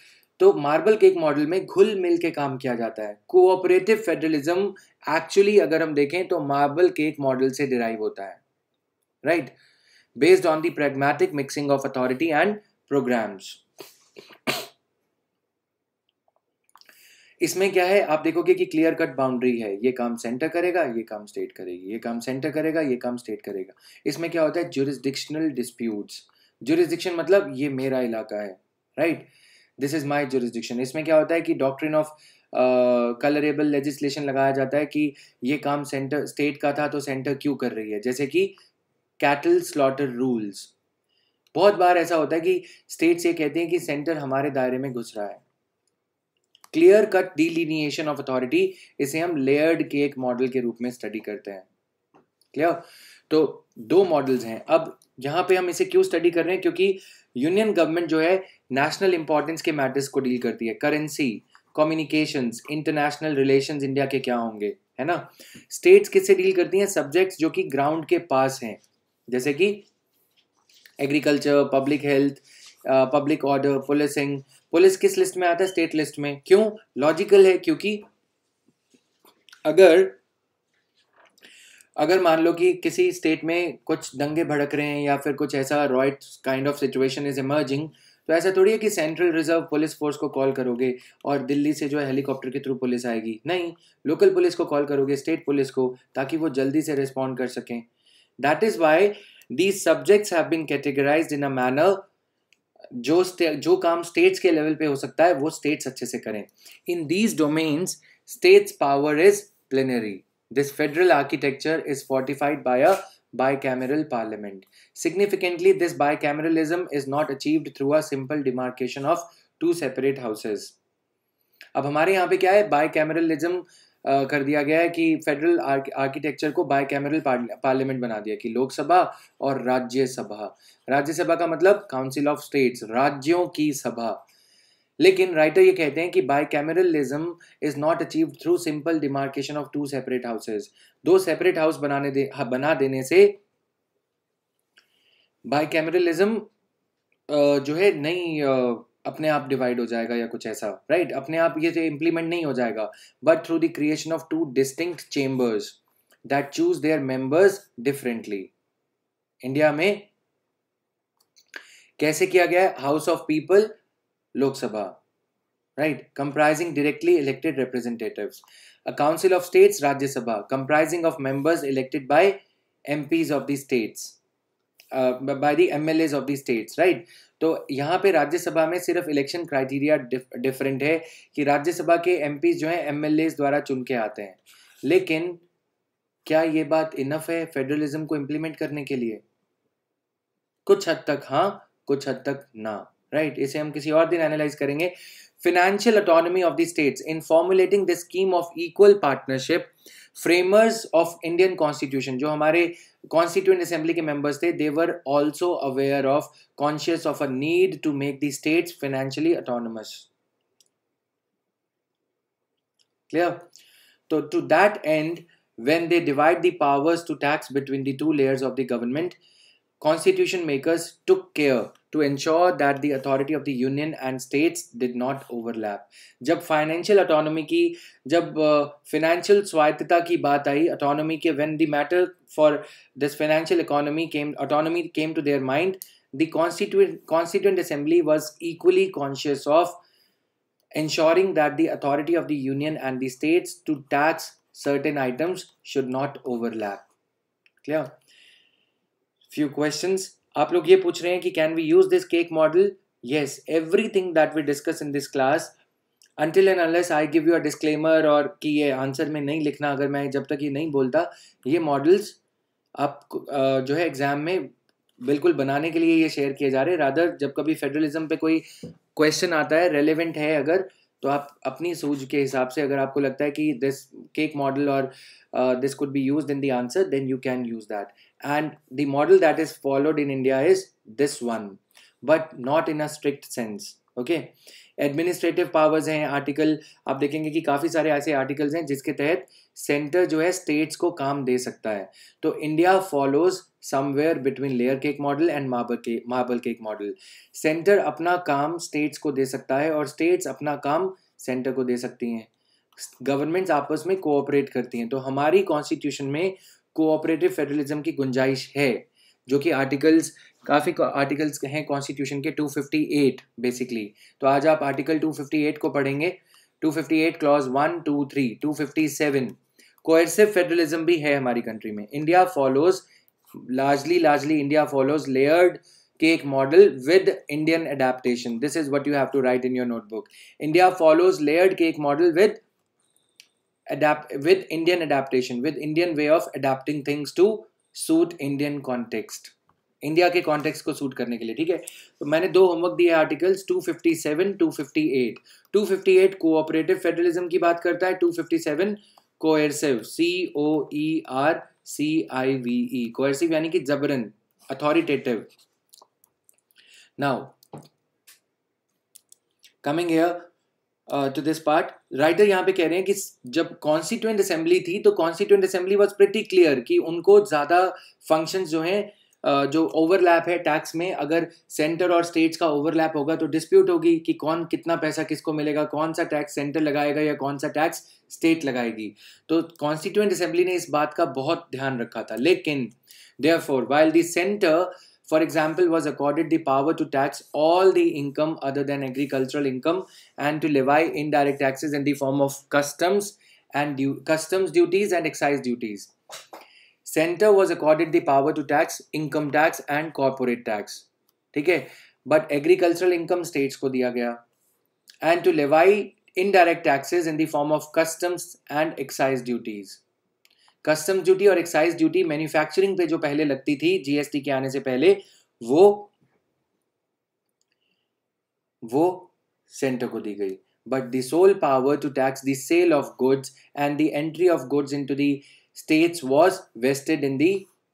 तो मार्बल केक मॉडल में घुल मिल के काम किया जाता है कोऑपरेटिव फेडरलिज्म एक्चुअली अगर हम देखें तो मार्बल केक मॉडल से डिराइव होता है right based on the mixing of authority and programmes इसमें क्या है आप देखोगे कि क्लियर कट बाउंड्री है ये काम सेंटर करेगा ये काम स्टेट करेगी ये काम सेंटर करेगा ये काम स्टेट करेगा इसमें क्या होता है जुरिस्डिक्शनल डिस्प्यूट्स जुरिस्डिक्शन मतलब ये मेरा इलाका है right this is my jurisdiction इसमें क्या होता है कि डॉक्ट्रिन ऑफ कलरेबल लेजिस्लेशन लगाया जाता है कि ये काम सेंटर स्टेट का था तो सेंटर क्यों कर रही है जैसे कि कैटल स्लॉटर रूल्स बहुत बार ऐसा होता है कि स्टेट से कहते हैं कि सेंटर हमारे दायरे में घुस रहा है clear cut delineation of authority इसे हम लेयर्ड के एक मॉडल के रूप में स्टडी करते हैं क्लियर तो दो मॉडल्स हैं अब यहाँ पे हम इसे क्यों स्टडी कर रहे हैं क्योंकि यूनियन गवर्नमेंट जो है नेशनल इंपॉर्टेंस के मैटर्स को डील करती है currency communication international relation India के क्या होंगे है ना स्टेट्स किससे डील करती हैं सब्जेक्ट्स जो कि ग्राउंड के पास हैं जैसे कि agriculture public health public order policing police किस लिस्ट में आता है स्टेट लिस्ट में क्यों लॉजिकल है क्योंकि अगर अगर मान लो कि किसी स्टेट में कुछ दंगे भड़क रहे हैं या फिर कुछ ऐसा riot kind of situation is emerging तो ऐसा थोड़ी है कि सेंट्रल रिजर्व पुलिस फोर्स को कॉल करोगे और दिल्ली से जो है हेलीकॉप्टर के थ्रू पुलिस आएगी नहीं लोकल पुलिस को कॉल करोगे स्टेट पुलिस को ताकि वो जल्दी से रिस्पॉन्ड कर सकें that is why these subjects have been categorize in a manner जो जो काम स्टेट्स के लेवल पे हो सकता है वो स्टेट्स अच्छे से करें in these domains states power is plenary this federal architecture is fortified by a bicameral parliament. Significantly, this bicameralism is not achieved through a simple demarcation of two separate houses. अब हमारे यहाँ पे क्या है बाईकैमरलिज्म कर दिया गया है कि फेडरल आर्किटेक्चर को बाय कैमरल पार्लियामेंट बना दिया कि लोकसभा और राज्यसभा राज्यसभा का मतलब काउंसिल ऑफ स्टेट्स राज्यों की सभा लेकिन राइटर ये कहते हैं कि bicameralism is not achieve through simple demarcation of two separate houses दो सेपरेट हाउस बनाने दे बना देने से बाई कैमरलिज्म जो है नहीं अपने आप डिवाइड हो जाएगा या कुछ ऐसा राइट right? अपने आप ये इम्प्लीमेंट नहीं हो जाएगा but through the creation of two distinct chambers that choose their members differently India में कैसे किया गया house of people Lok Sabha, right, comprising directly elected representatives. A Council of States, Rajya Sabha, comprising of members elected by MPs of the states, uh, by the MLAs of the states, right? तो यहाँ पे राज्यसभा में सिर्फ इलेक्शन क्राइटेरिया डिफरेंट है कि राज्यसभा के एम जो हैं एम द्वारा चुन के आते हैं लेकिन क्या ये बात इनफ है फेडरलिज्म को इम्प्लीमेंट करने के लिए कुछ हद तक हाँ कुछ हद तक ना राइट इसे हम किसी और दिन एनालाइज करेंगे financial autonomy of the states in formulating the scheme of equal partnership framers of Indian constitution जो हमारे कॉन्स्टिट्यूंट असेंबली के मेंबर्स थे they were also aware of conscious of a need to make the states financially autonomous clear तो to that end when they divide the powers to tax between the two layers of the government constitution makers took care to ensure that the authority of the union and states did not overlap जब financial autonomy, की जब फाइनेंशियल uh, स्वायत्तता की बात आई ऑटोनॉमी के when the matter for the constituent constituent assembly was equally conscious of ensuring that the authority of the union and the states to tax certain items should not overlap clear few question आप लोग ये पूछ रहे हैं कि can we use this cake model yes thing that we discuss in this class until and unless I give you a disclaimer और कि ये आंसर में नहीं लिखना अगर मैं जब तक ये नहीं बोलता ये मॉडल्स आप जो है एग्जाम में बिल्कुल बनाने के लिए ये शेयर किए जा रहे हैं रादर जब कभी फेडरलिज्म पे कोई क्वेश्चन आता है रेलिवेंट है अगर तो आप अपनी सूझ के हिसाब से अगर आपको लगता है कि दिस केक मॉडल और this could be use in the answer then you can use that and the model that is followed in India is this one but not in a strict sense okay administrative powers हैं आर्टिकल आप देखेंगे कि काफ़ी सारे ऐसे आर्टिकल्स हैं जिसके तहत सेंटर जो है स्टेट्स को काम दे सकता है तो India follows somewhere between layer cake model and marble cake marble cake model centre अपना काम स्टेट्स को दे सकता है और स्टेट्स अपना काम सेंटर को दे सकती हैं गवर्नमेंट्स आपस में कोऑपरेट करती हैं तो हमारी कॉन्स्टिट्यूशन में कोऑपरेटिव फेडरलिज्म की गुंजाइश है जो कि आर्टिकल्स काफ़ी आर्टिकल्स हैं कॉन्स्टिट्यूशन के 258 बेसिकली तो आज आप आर्टिकल 258 को पढ़ेंगे 258 clause one two three two coercive federalism भी है हमारी कंट्री में India follows largely largely India follows layered cake model with Indian adaptation this is what you have to write in your notebook India follows layered cake model with with Indian adaptation with Indian way of adapting things to suit Indian context India के कॉन्टेक्स्ट को सूट करने के लिए ठीक है तो मैंने दो होमवर्क दिए आर्टिकल्स 257 258 258 कोऑपरेटिव फेडरलिज्म की बात करता है 257 कोएरसिव सी ओ ई आर सी आई वी ई कोएरसिव यानी कि जबरन authoritative now coming here to this part writer यहाँ पे कह रहे हैं कि जब कॉन्स्टिट्यूंट असेंबली थी तो constituent assembly was pretty clear कि उनको ज़्यादा फंक्शन जो हैं जो ओवरलैप है टैक्स में अगर सेंटर और स्टेट्स का ओवरलैप होगा तो डिस्प्यूट होगी कि कौन कितना पैसा किसको मिलेगा कौन सा टैक्स सेंटर लगाएगा या कौन सा टैक्स स्टेट लगाएगी तो कॉन्स्टिट्यूएंट असेंबली ने इस बात का बहुत ध्यान रखा था लेकिन therefore while the centre for example was accorded the power to tax all the income other than agricultural income and to levy indirect taxes in them of customs and customs duties and excise duties centre was accorded the power to tax income tax and corporate tax ठीक है बट एग्रीकल्चरल इनकम स्टेट्स को दिया गया and to levy indirect taxes in the form of customs and excise duties customs duty और एक्साइज ड्यूटी मैन्युफैक्चरिंग पे जो पहले लगती थी जीएसटी के आने से पहले वो वो सेंटर को दी गई but the sole power to tax the sale of goods and the entry of goods to the states was vested in the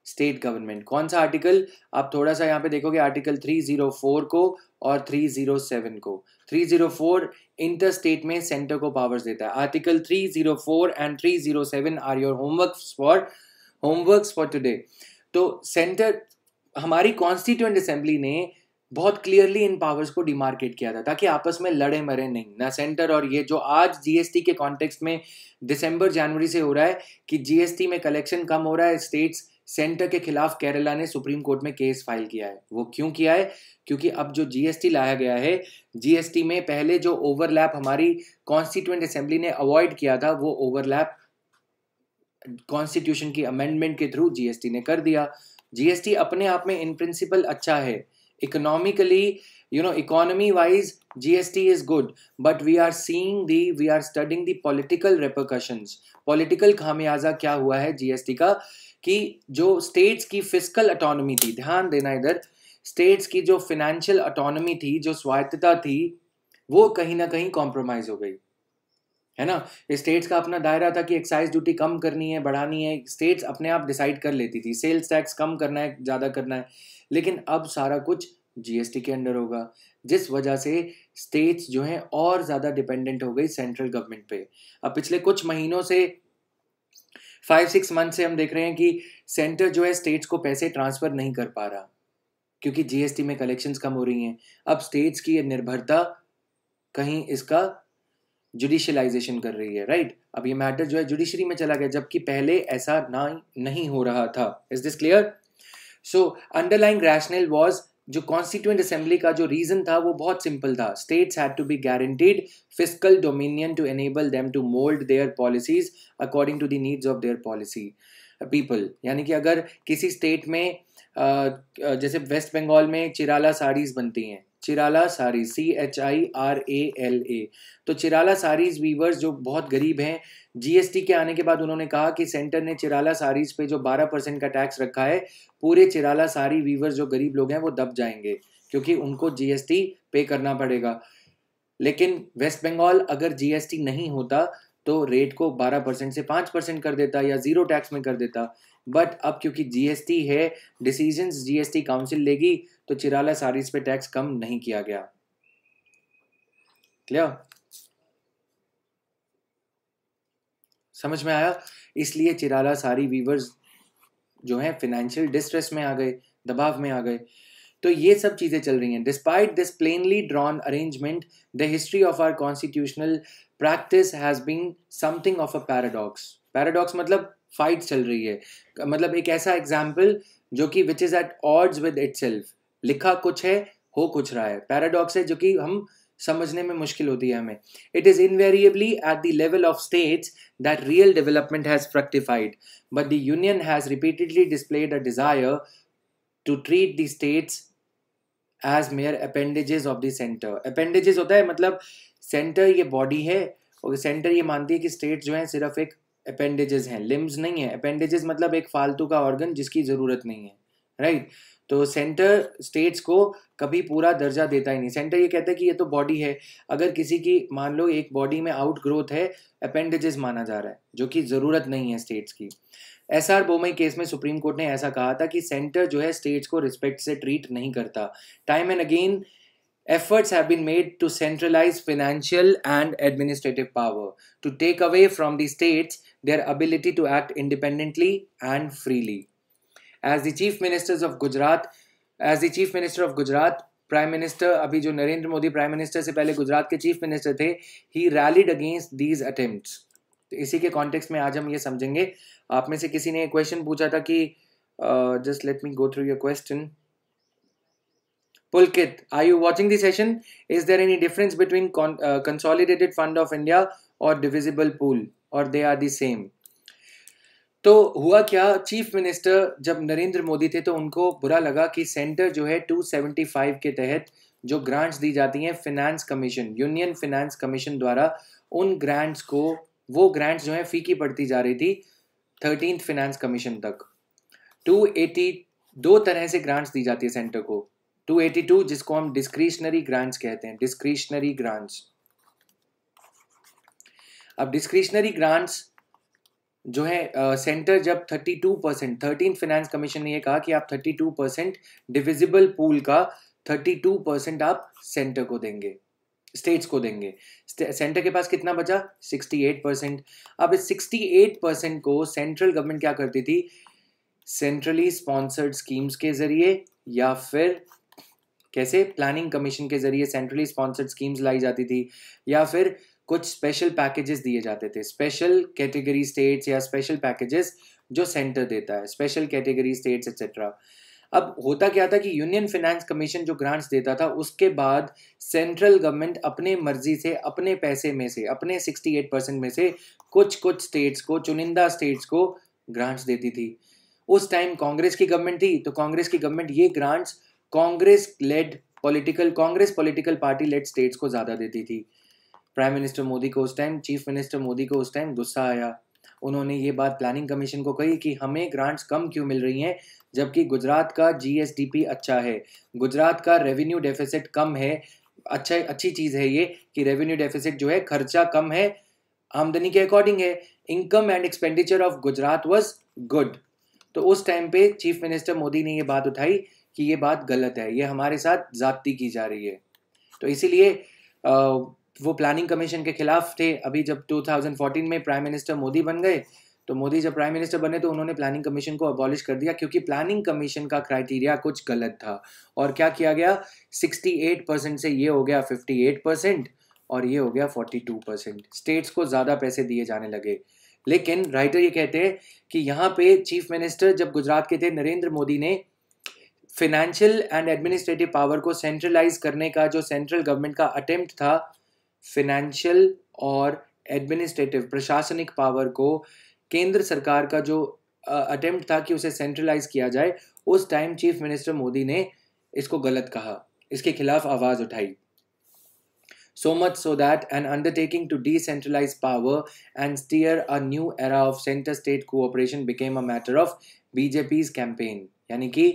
state government कौन सा आर्टिकल आप थोड़ा सा यहाँ पे देखोगे आर्टिकल 304 को और 307 को 304 इंटर स्टेट में सेंटर को पावर्स देता है article 304 and 307 are your homework for homeworks for today तो सेंटर हमारी कॉन्स्टिट्यूंट असेंबली ने बहुत क्लियरली इन पावर्स को डिमार्केट किया था ताकि आपस में लड़े मरे नहीं ना सेंटर और ये जो आज जीएसटी के कॉन्टेक्स्ट में दिसंबर जनवरी से हो रहा है कि जीएसटी में कलेक्शन कम हो रहा है स्टेट्स सेंटर के खिलाफ केरला ने सुप्रीम कोर्ट में केस फाइल किया है वो क्यों किया है क्योंकि अब जो जीएसटी लाया गया है जीएसटी में पहले जो ओवरलैप हमारी कॉन्स्टिट्यूंट असेंबली ने अवॉइड किया था वो ओवरलैप कॉन्स्टिट्यूशन की अमेंडमेंट के थ्रू जीएसटी ने कर दिया जीएसटी अपने आप में इन प्रिंसिपल अच्छा है economically you know economy wise gst is good but we are seeing the we are studying the political repercussions political खामियाजा क्या हुआ है जीएसटी का कि जो स्टेट्स की फिजिकल अटोनॉमी थी ध्यान देना इधर स्टेट्स की जो फिनेंशियल अटोनॉमी थी जो स्वायत्तता थी वो कहीं ना कहीं कॉम्प्रोमाइज हो गई है ना स्टेट्स का अपना दायरा था कि एक्साइज ड्यूटी कम करनी है बढ़ानी है स्टेट्स अपने आप डिसाइड कर लेती थी सेल्स टैक्स कम करना है ज़्यादा करना है लेकिन अब सारा कुछ जीएसटी के अंडर होगा जिस वजह से स्टेट्स जो हैं और ज़्यादा डिपेंडेंट हो गई सेंट्रल गवर्नमेंट पे अब पिछले कुछ महीनों से फाइव सिक्स मंथ से हम देख रहे हैं कि सेंटर जो है स्टेट्स को पैसे ट्रांसफ़र नहीं कर पा रहा क्योंकि जीएसटी में कलेक्शंस कम हो रही हैं अब स्टेट्स की निर्भरता कहीं इसका जुडिशलाइजेशन कर रही है राइट right? अब ये मैटर जो है जुडिशरी में चला गया जबकि पहले ऐसा ना नहीं हो रहा था is this clear so underlying rationale was जो कॉन्स्टिट्यूंट असेंबली का जो रीजन था वो बहुत सिंपल था states had to be guaranteed physical dominion to enable them to mould their policies according to the needs of their policy people यानी कि अगर किसी स्टेट में uh, uh, जैसे वेस्ट बंगाल में चिराला साड़ीज बनती हैं Chirala sari C H I R A L A तो चिराला सारीज वीवर्स जो बहुत गरीब हैं जीएसटी के आने के बाद उन्होंने कहा कि सेंटर ने चिराला सारीज पे जो 12 परसेंट का टैक्स रखा है पूरे चिराला सारी वीवर्स जो गरीब लोग हैं वो दब जाएंगे क्योंकि उनको जीएसटी पे करना पड़ेगा लेकिन वेस्ट बंगाल अगर जीएसटी नहीं होता तो रेट को 12 परसेंट से 5 परसेंट कर देता या ज़ीरो टैक्स में कर देता बट अब क्योंकि जीएसटी है डिसीजंस जीएसटी काउंसिल लेगी तो चिराला साड़ीज पे टैक्स कम नहीं किया गया क्लियर समझ में आया इसलिए चिराला सारी वीवर्स जो हैं फिनेंशियल डिस्ट्रेस में आ गए दबाव में आ गए तो ये सब चीज़ें चल रही हैं despite this plainly drawn arrangement the history of our constitutional practice has been something of a paradox paradox मतलब फाइट चल रही है मतलब एक ऐसा एग्जाम्पल जो कि which is at odds with itself लिखा कुछ है हो कुछ रहा है पैराडॉक्स है जो कि हम समझने में मुश्किल होती है हमें it is invariably at the level of states that real development has fructified but the union has repeatedly displayed a desire to treat the states as mere appendages of the centre appendages होता है मतलब सेंटर ये बॉडी है और सेंटर ये मानती है कि स्टेट जो है सिर्फ एक अपेंडेजेस हैं लिम्स नहीं है अपेंडेजेस मतलब एक फालतू का ऑर्गन जिसकी ज़रूरत नहीं है राइट right? तो सेंटर स्टेट्स को कभी पूरा दर्जा देता ही नहीं सेंटर ये कहता है कि ये तो बॉडी है अगर किसी की मान लो एक बॉडी में आउट ग्रोथ है अपेंडेजेस माना जा रहा है जो कि ज़रूरत नहीं है स्टेट्स की एस आर बोमई केस में सुप्रीम कोर्ट ने ऐसा कहा था कि सेंटर जो है स्टेट्स को रिस्पेक्ट से ट्रीट नहीं करता time and again efforts have been made to centralise financial and administrative power to take away from the states their ability to act independently and freely as the chief ministers of Gujarat as the chief minister of Gujarat prime minister अभी जो नरेंद्र मोदी प्राइम मिनिस्टर से पहले गुजरात के चीफ मिनिस्टर थे ही रैलीड अगेंस्ट दीज अटेम्प्ट तो इसी के कॉन्टेक्स में आज हम ये समझेंगे आप में से किसी ने क्वेश्चन पूछा था कि just let me go through your question Pulkit are you watching the session is there any difference between consolidated fund of India और डिविजिबल पूल और दे आर द सेम तो हुआ क्या चीफ मिनिस्टर जब नरेंद्र मोदी थे तो उनको बुरा लगा कि सेंटर जो है 275 के तहत जो ग्रांट्स दी जाती हैं finance commission union finance commission द्वारा उन ग्रांट्स को वो ग्रांट्स जो है फीकी पड़ती जा रही थी थर्टीन फिनेंस कमीशन तक 280 दो तरह से ग्रांट्स दी जाती है सेंटर को 282 जिसको हम डिस्क्रिशनरी ग्रांट्स कहते हैं डिस्क्रिशनरी ग्रांट्स अब डिस्क्रिशनरी ग्रांट्स जो है सेंटर जब 32 परसेंट थर्टीन फाइनेंस कमीशन ने ये कहा कि आप 32 परसेंट डिविजिबल पूल का 32 परसेंट आप सेंटर को देंगे स्टेट्स को देंगे सेंटर के पास कितना बचा 68 परसेंट अब इस 68 परसेंट को सेंट्रल गवर्नमेंट क्या करती थी सेंट्रली स्पॉन्सर्ड स्कीम्स के जरिए या फिर कैसे प्लानिंग कमीशन के जरिए सेंट्रली स्पॉन्सर्ड स्कीम्स लाई जाती थी या फिर कुछ स्पेशल पैकेजेस दिए जाते थे स्पेशल कैटेगरी स्टेट्स या स्पेशल पैकेजेस जो सेंटर देता है स्पेशल कैटेगरी स्टेट्स एक्सेट्रा अब होता क्या था कि यूनियन फाइनेंस कमीशन जो ग्रांट्स देता था उसके बाद सेंट्रल गवर्नमेंट अपने मर्जी से अपने पैसे में से अपने 68 परसेंट में से कुछ कुछ स्टेट्स को चुनिंदा स्टेट्स को ग्रांट्स देती थी उस टाइम कांग्रेस की गवर्नमेंट थी तो कांग्रेस की गवर्नमेंट ये grants Congress led political Congress political party led states को ज़्यादा देती थी प्राइम मिनिस्टर मोदी को उस टाइम चीफ मिनिस्टर मोदी को उस टाइम गुस्सा आया उन्होंने ये बात प्लानिंग कमीशन को कही कि हमें ग्रांट्स कम क्यों मिल रही हैं जबकि गुजरात का जीएसडीपी अच्छा है गुजरात का रेवेन्यू डेफिसिट कम है अच्छा अच्छी चीज़ है ये कि रेवेन्यू डेफिसिट जो है खर्चा कम है आमदनी के अकॉर्डिंग है income and expenditure of Gujarat was good तो उस टाइम पे चीफ मिनिस्टर मोदी ने ये बात उठाई कि ये बात गलत है ये हमारे साथ ज़्यादती की जा रही है तो इसीलिए वो प्लानिंग कमीशन के खिलाफ थे अभी जब 2014 में प्राइम मिनिस्टर मोदी बन गए तो मोदी जब प्राइम मिनिस्टर बने तो उन्होंने प्लानिंग कमीशन को अबॉलिश कर दिया क्योंकि प्लानिंग कमीशन का क्राइटेरिया कुछ गलत था और क्या किया गया 68 परसेंट से ये हो गया 58 परसेंट और ये हो गया 42 परसेंट स्टेट्स को ज़्यादा पैसे दिए जाने लगे लेकिन राइटर ये कहते हैं कि यहाँ पे चीफ मिनिस्टर जब गुजरात के थे नरेंद्र मोदी ने फिनेंशियल एंड एडमिनिस्ट्रेटिव पावर को सेंट्रलाइज करने का जो सेंट्रल गवर्नमेंट का अटेम्प्ट था फिनेंशियल और एडमिनिस्ट्रेटिव प्रशासनिक पावर को केंद्र सरकार का जो अटेम्प्ट था कि उसे सेंट्रलाइज किया जाए उस टाइम चीफ मिनिस्टर मोदी ने इसको गलत कहा इसके खिलाफ आवाज उठाई so much so that an undertaking to decentralise power and steer a new era of centre state cooperation became a matter of BJP campaign यानी कि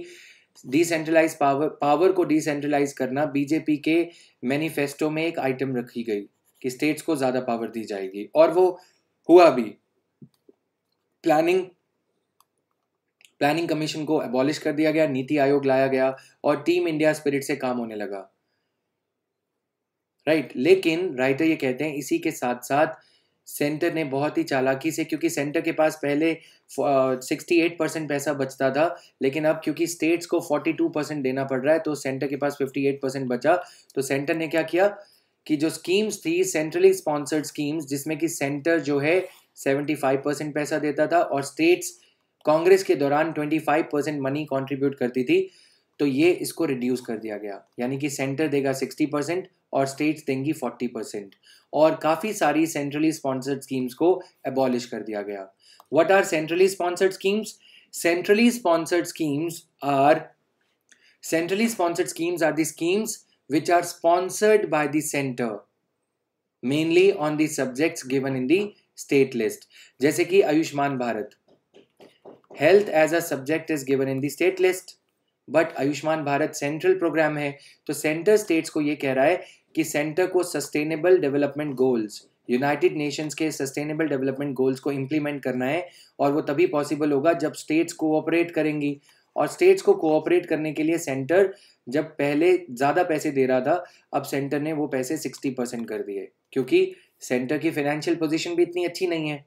डिसेंट्रलाइज पावर पावर को डिसेंट्रलाइज करना बीजेपी के मैनिफेस्टो में एक आइटम रखी गई कि स्टेट्स को ज़्यादा पावर दी जाएगी और वो हुआ भी प्लानिंग प्लानिंग कमीशन को एबॉलिश कर दिया गया नीति आयोग लाया गया और टीम इंडिया स्पिरिट से काम होने लगा राइट right? लेकिन राइटर ये कहते हैं इसी के साथ साथ सेंटर ने बहुत ही चालाकी से क्योंकि सेंटर के पास पहले सिक्सटी एट परसेंट पैसा बचता था लेकिन अब क्योंकि स्टेट्स को फोर्टी टू परसेंट देना पड़ रहा है तो सेंटर के पास फिफ्टी एट परसेंट बचा तो सेंटर ने क्या किया कि जो स्कीम्स थी सेंट्रली स्पॉन्सर्ड स्कीम्स जिसमें कि सेंटर जो है सेवेंटी फाइव परसेंट पैसा देता था और स्टेट्स कांग्रेस के दौरान twenty five percent money contribute करती थी तो ये इसको रिड्यूस कर दिया गया यानी कि सेंटर देगा सिक्सटी परसेंट और स्टेट्स देंगी 40 परसेंट और काफ़ी सारी सेंट्रली स्पॉन्सर्ड स्कीम्स को एबॉलिश कर दिया गया what are centrally sponsored schemes centrally sponsored schemes are centrally sponsored schemes are the schemes which are sponsored by the centre mainly on the subjects given in the state list जैसे कि Ayushman Bharat health as a subject is given in the state list but Ayushman Bharat central programme है तो सेंटर स्टेट्स को ये कह रहा है कि सेंटर को sustainable development goals United Nations के सस्टेनेबल डेवलपमेंट गोल्स को इम्प्लीमेंट करना है और वो तभी पॉसिबल होगा जब स्टेट्स कोऑपरेट करेंगी और स्टेट्स को कोऑपरेट करने के लिए सेंटर जब पहले ज़्यादा पैसे दे रहा था अब सेंटर ने वो पैसे सिक्सटी परसेंट कर दिए क्योंकि सेंटर की फाइनेंशियल पोजिशन भी इतनी अच्छी नहीं है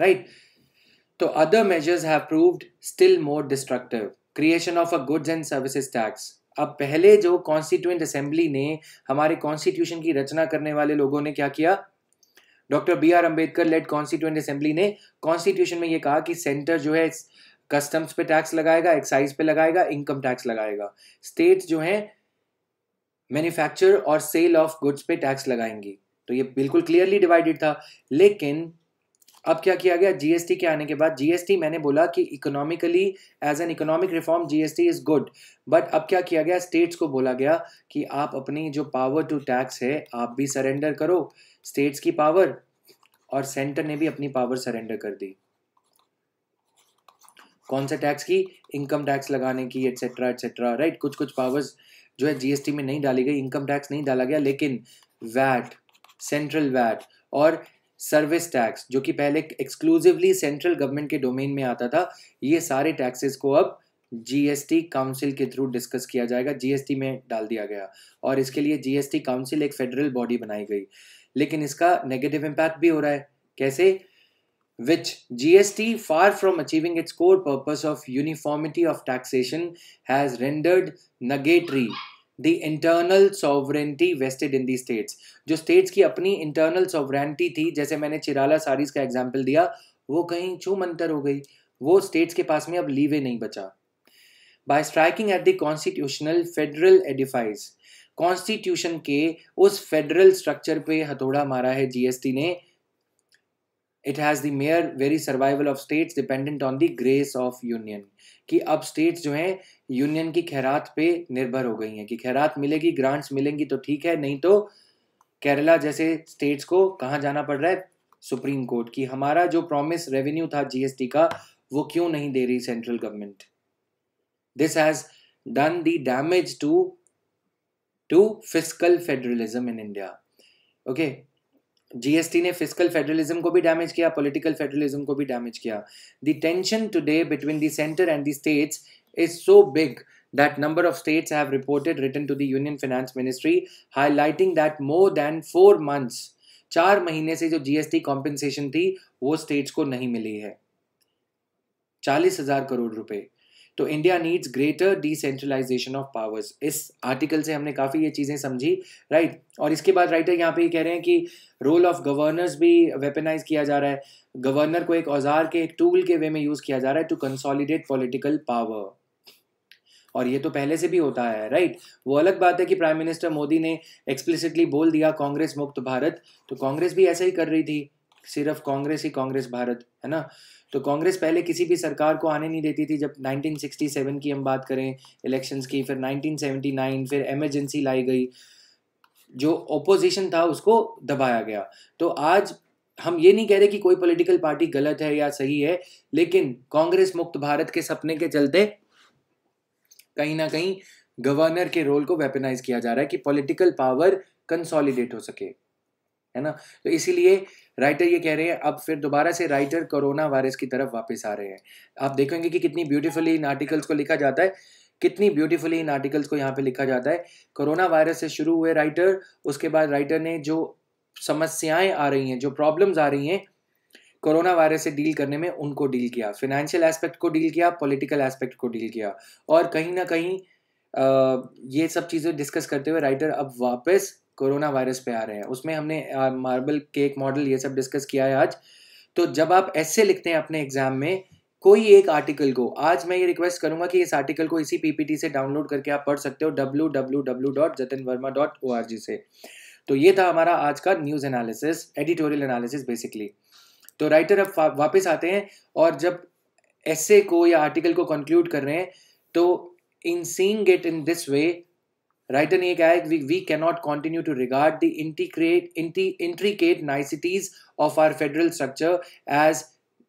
राइट तो other measures have proved still more destructive creation of a goods and services tax अब पहले जो कॉन्स्टिट्यूंट असेंबली ने हमारे कॉन्स्टिट्यूशन की रचना करने वाले लोगों ने क्या किया doctor B R Ambedkar let constituent assembly ने कॉन्स्टिट्यूशन में ये कहा कि सेंटर जो है कस्टम्स पे टैक्स लगाएगा एक्साइज पे लगाएगा इनकम टैक्स लगाएगा स्टेट जो है मैन्युफैक्चर और सेल ऑफ गुड्स पे टैक्स लगाएंगे तो ये बिल्कुल क्लियरली डिवाइडेड था लेकिन अब क्या किया गया जीएसटी के आने के बाद जीएसटी मैंने बोला कि economically as an economic reform GST is good but अब क्या किया गया स्टेट्स को बोला गया कि आप अपनी जो पावर टू टैक्स है आप भी सरेंडर करो स्टेट्स की पावर और सेंटर ने भी अपनी पावर सरेंडर कर दी कौन सा टैक्स की इनकम टैक्स लगाने की एटसेट्रा एटसेट्रा राइट कुछ कुछ पावर्स जो है जीएसटी में नहीं डाली गई इनकम टैक्स नहीं डाला गया लेकिन वैट सेंट्रल वैट और सर्विस टैक्स जो कि पहले एक्सक्लूसिवली सेंट्रल गवर्नमेंट के डोमेन में आता था ये सारे टैक्सेस को अब जीएसटी काउंसिल के थ्रू डिस्कस किया जाएगा जीएसटी में डाल दिया गया और इसके लिए जीएसटी काउंसिल एक फेडरल बॉडी बनाई गई लेकिन इसका नेगेटिव इम्पैक्ट भी हो रहा है कैसे S T far from achieving its core purpose of uniformity of taxation has rendered nugatory the internal sovereignty vested in the states जो स्टेट्स की अपनी इंटरनल सॉवरेंटी थी जैसे मैंने चिराला सारीज का एग्जाम्पल दिया वो कहीं चूम मंतर हो गई वो स्टेट्स के पास में अब लीवे नहीं बचा by striking at the constitutional federal edifice constitution के उस फेडरल स्ट्रक्चर पे हथोड़ा मारा है जीएसटी ने it has the very survival of state dependent on the grace of union कि अब स्टेट्स जो हैं यूनियन की खैरात पे निर्भर हो गई हैं कि खैरात मिलेगी ग्रांट्स मिलेंगी तो ठीक है नहीं तो केरला जैसे स्टेट्स को कहाँ जाना पड़ रहा है सुप्रीम कोर्ट की हमारा जो प्रॉमिस रेवेन्यू था जीएसटी का वो क्यों नहीं दे रही central government this has done the damage to to fiscal federalism in India okay GST ने फिजिकल फेडरलिज्म को भी डैमेज किया पॉलिटिकल फेडरलिज्म को भी डैमेज किया the tension today between the centre and the states is so big that number of states have reported written to the Union Finance Ministry highlighting that more than 4 months चार महीने से जो जीएसटी कॉम्पेंसेशन थी वो स्टेट्स को नहीं मिली है चालीस हजार करोड़ रुपए तो India needs greater decentralisation of powers इस आर्टिकल से हमने काफ़ी ये चीज़ें समझी राइट right? और इसके बाद राइटर यहाँ पे ये कह रहे हैं कि रोल ऑफ गवर्नर्स भी वेपनाइज किया जा रहा है गवर्नर को एक औजार के एक टूल के वे में यूज़ किया जा रहा है टू कंसोलिडेट पॉलिटिकल पावर और ये तो पहले से भी होता है राइट वो अलग बात है कि प्राइम मिनिस्टर मोदी ने एक्सप्लिसिटली बोल दिया कांग्रेस मुक्त भारत तो कांग्रेस भी ऐसा ही कर रही थी सिर्फ कांग्रेस ही कांग्रेस भारत है ना तो कांग्रेस पहले किसी भी सरकार को आने नहीं देती थी जब 1967 की हम बात करें इलेक्शंस की फिर 1979 फिर एमरजेंसी लाई गई जो ओपोजिशन था उसको दबाया गया तो आज हम ये नहीं कह रहे कि कोई पॉलिटिकल पार्टी गलत है या सही है लेकिन कांग्रेस मुक्त भारत के सपने के चलते कहीं ना कहीं गवर्नर के रोल को वेपनाइज किया जा रहा है कि पॉलिटिकल पावर कंसोलिडेट हो सके है ना तो इसीलिए राइटर ये कह रहे हैं अब फिर दोबारा से राइटर कोरोना वायरस की तरफ वापस आ रहे हैं आप देखेंगे कि कितनी ब्यूटीफुली इन आर्टिकल्स को लिखा जाता है कितनी ब्यूटीफुली इन आर्टिकल्स को यहाँ पे लिखा जाता है कोरोना वायरस से शुरू हुए राइटर उसके बाद राइटर ने जो समस्याएं आ रही हैं जो प्रॉब्लम्स आ रही हैं कोरोना वायरस से डील करने में उनको डील किया फिनेंशियल एस्पेक्ट को डील किया पॉलिटिकल एस्पेक्ट को डील किया और कहीं ना कहीं आ, ये सब चीज़ें डिस्कस करते हुए राइटर अब वापस कोरोना वायरस पे आ रहे हैं उसमें हमने मार्बल केक मॉडल ये सब डिस्कस किया है आज तो जब आप ऐसे लिखते हैं अपने एग्जाम में कोई एक आर्टिकल को आज मैं ये रिक्वेस्ट करूंगा कि इस आर्टिकल को इसी पीपीटी से डाउनलोड करके आप पढ़ सकते हो डब्ल्यू से तो ये था हमारा आज का news analysis editorial analysis basically तो राइटर अब वापस आते हैं और जब ऐसे को या आर्टिकल को कंक्लूड कर रहे हैं तो in seeing it in this way writer ने कहा है we can not continue to regard the inti intricate niceties of our federal structure as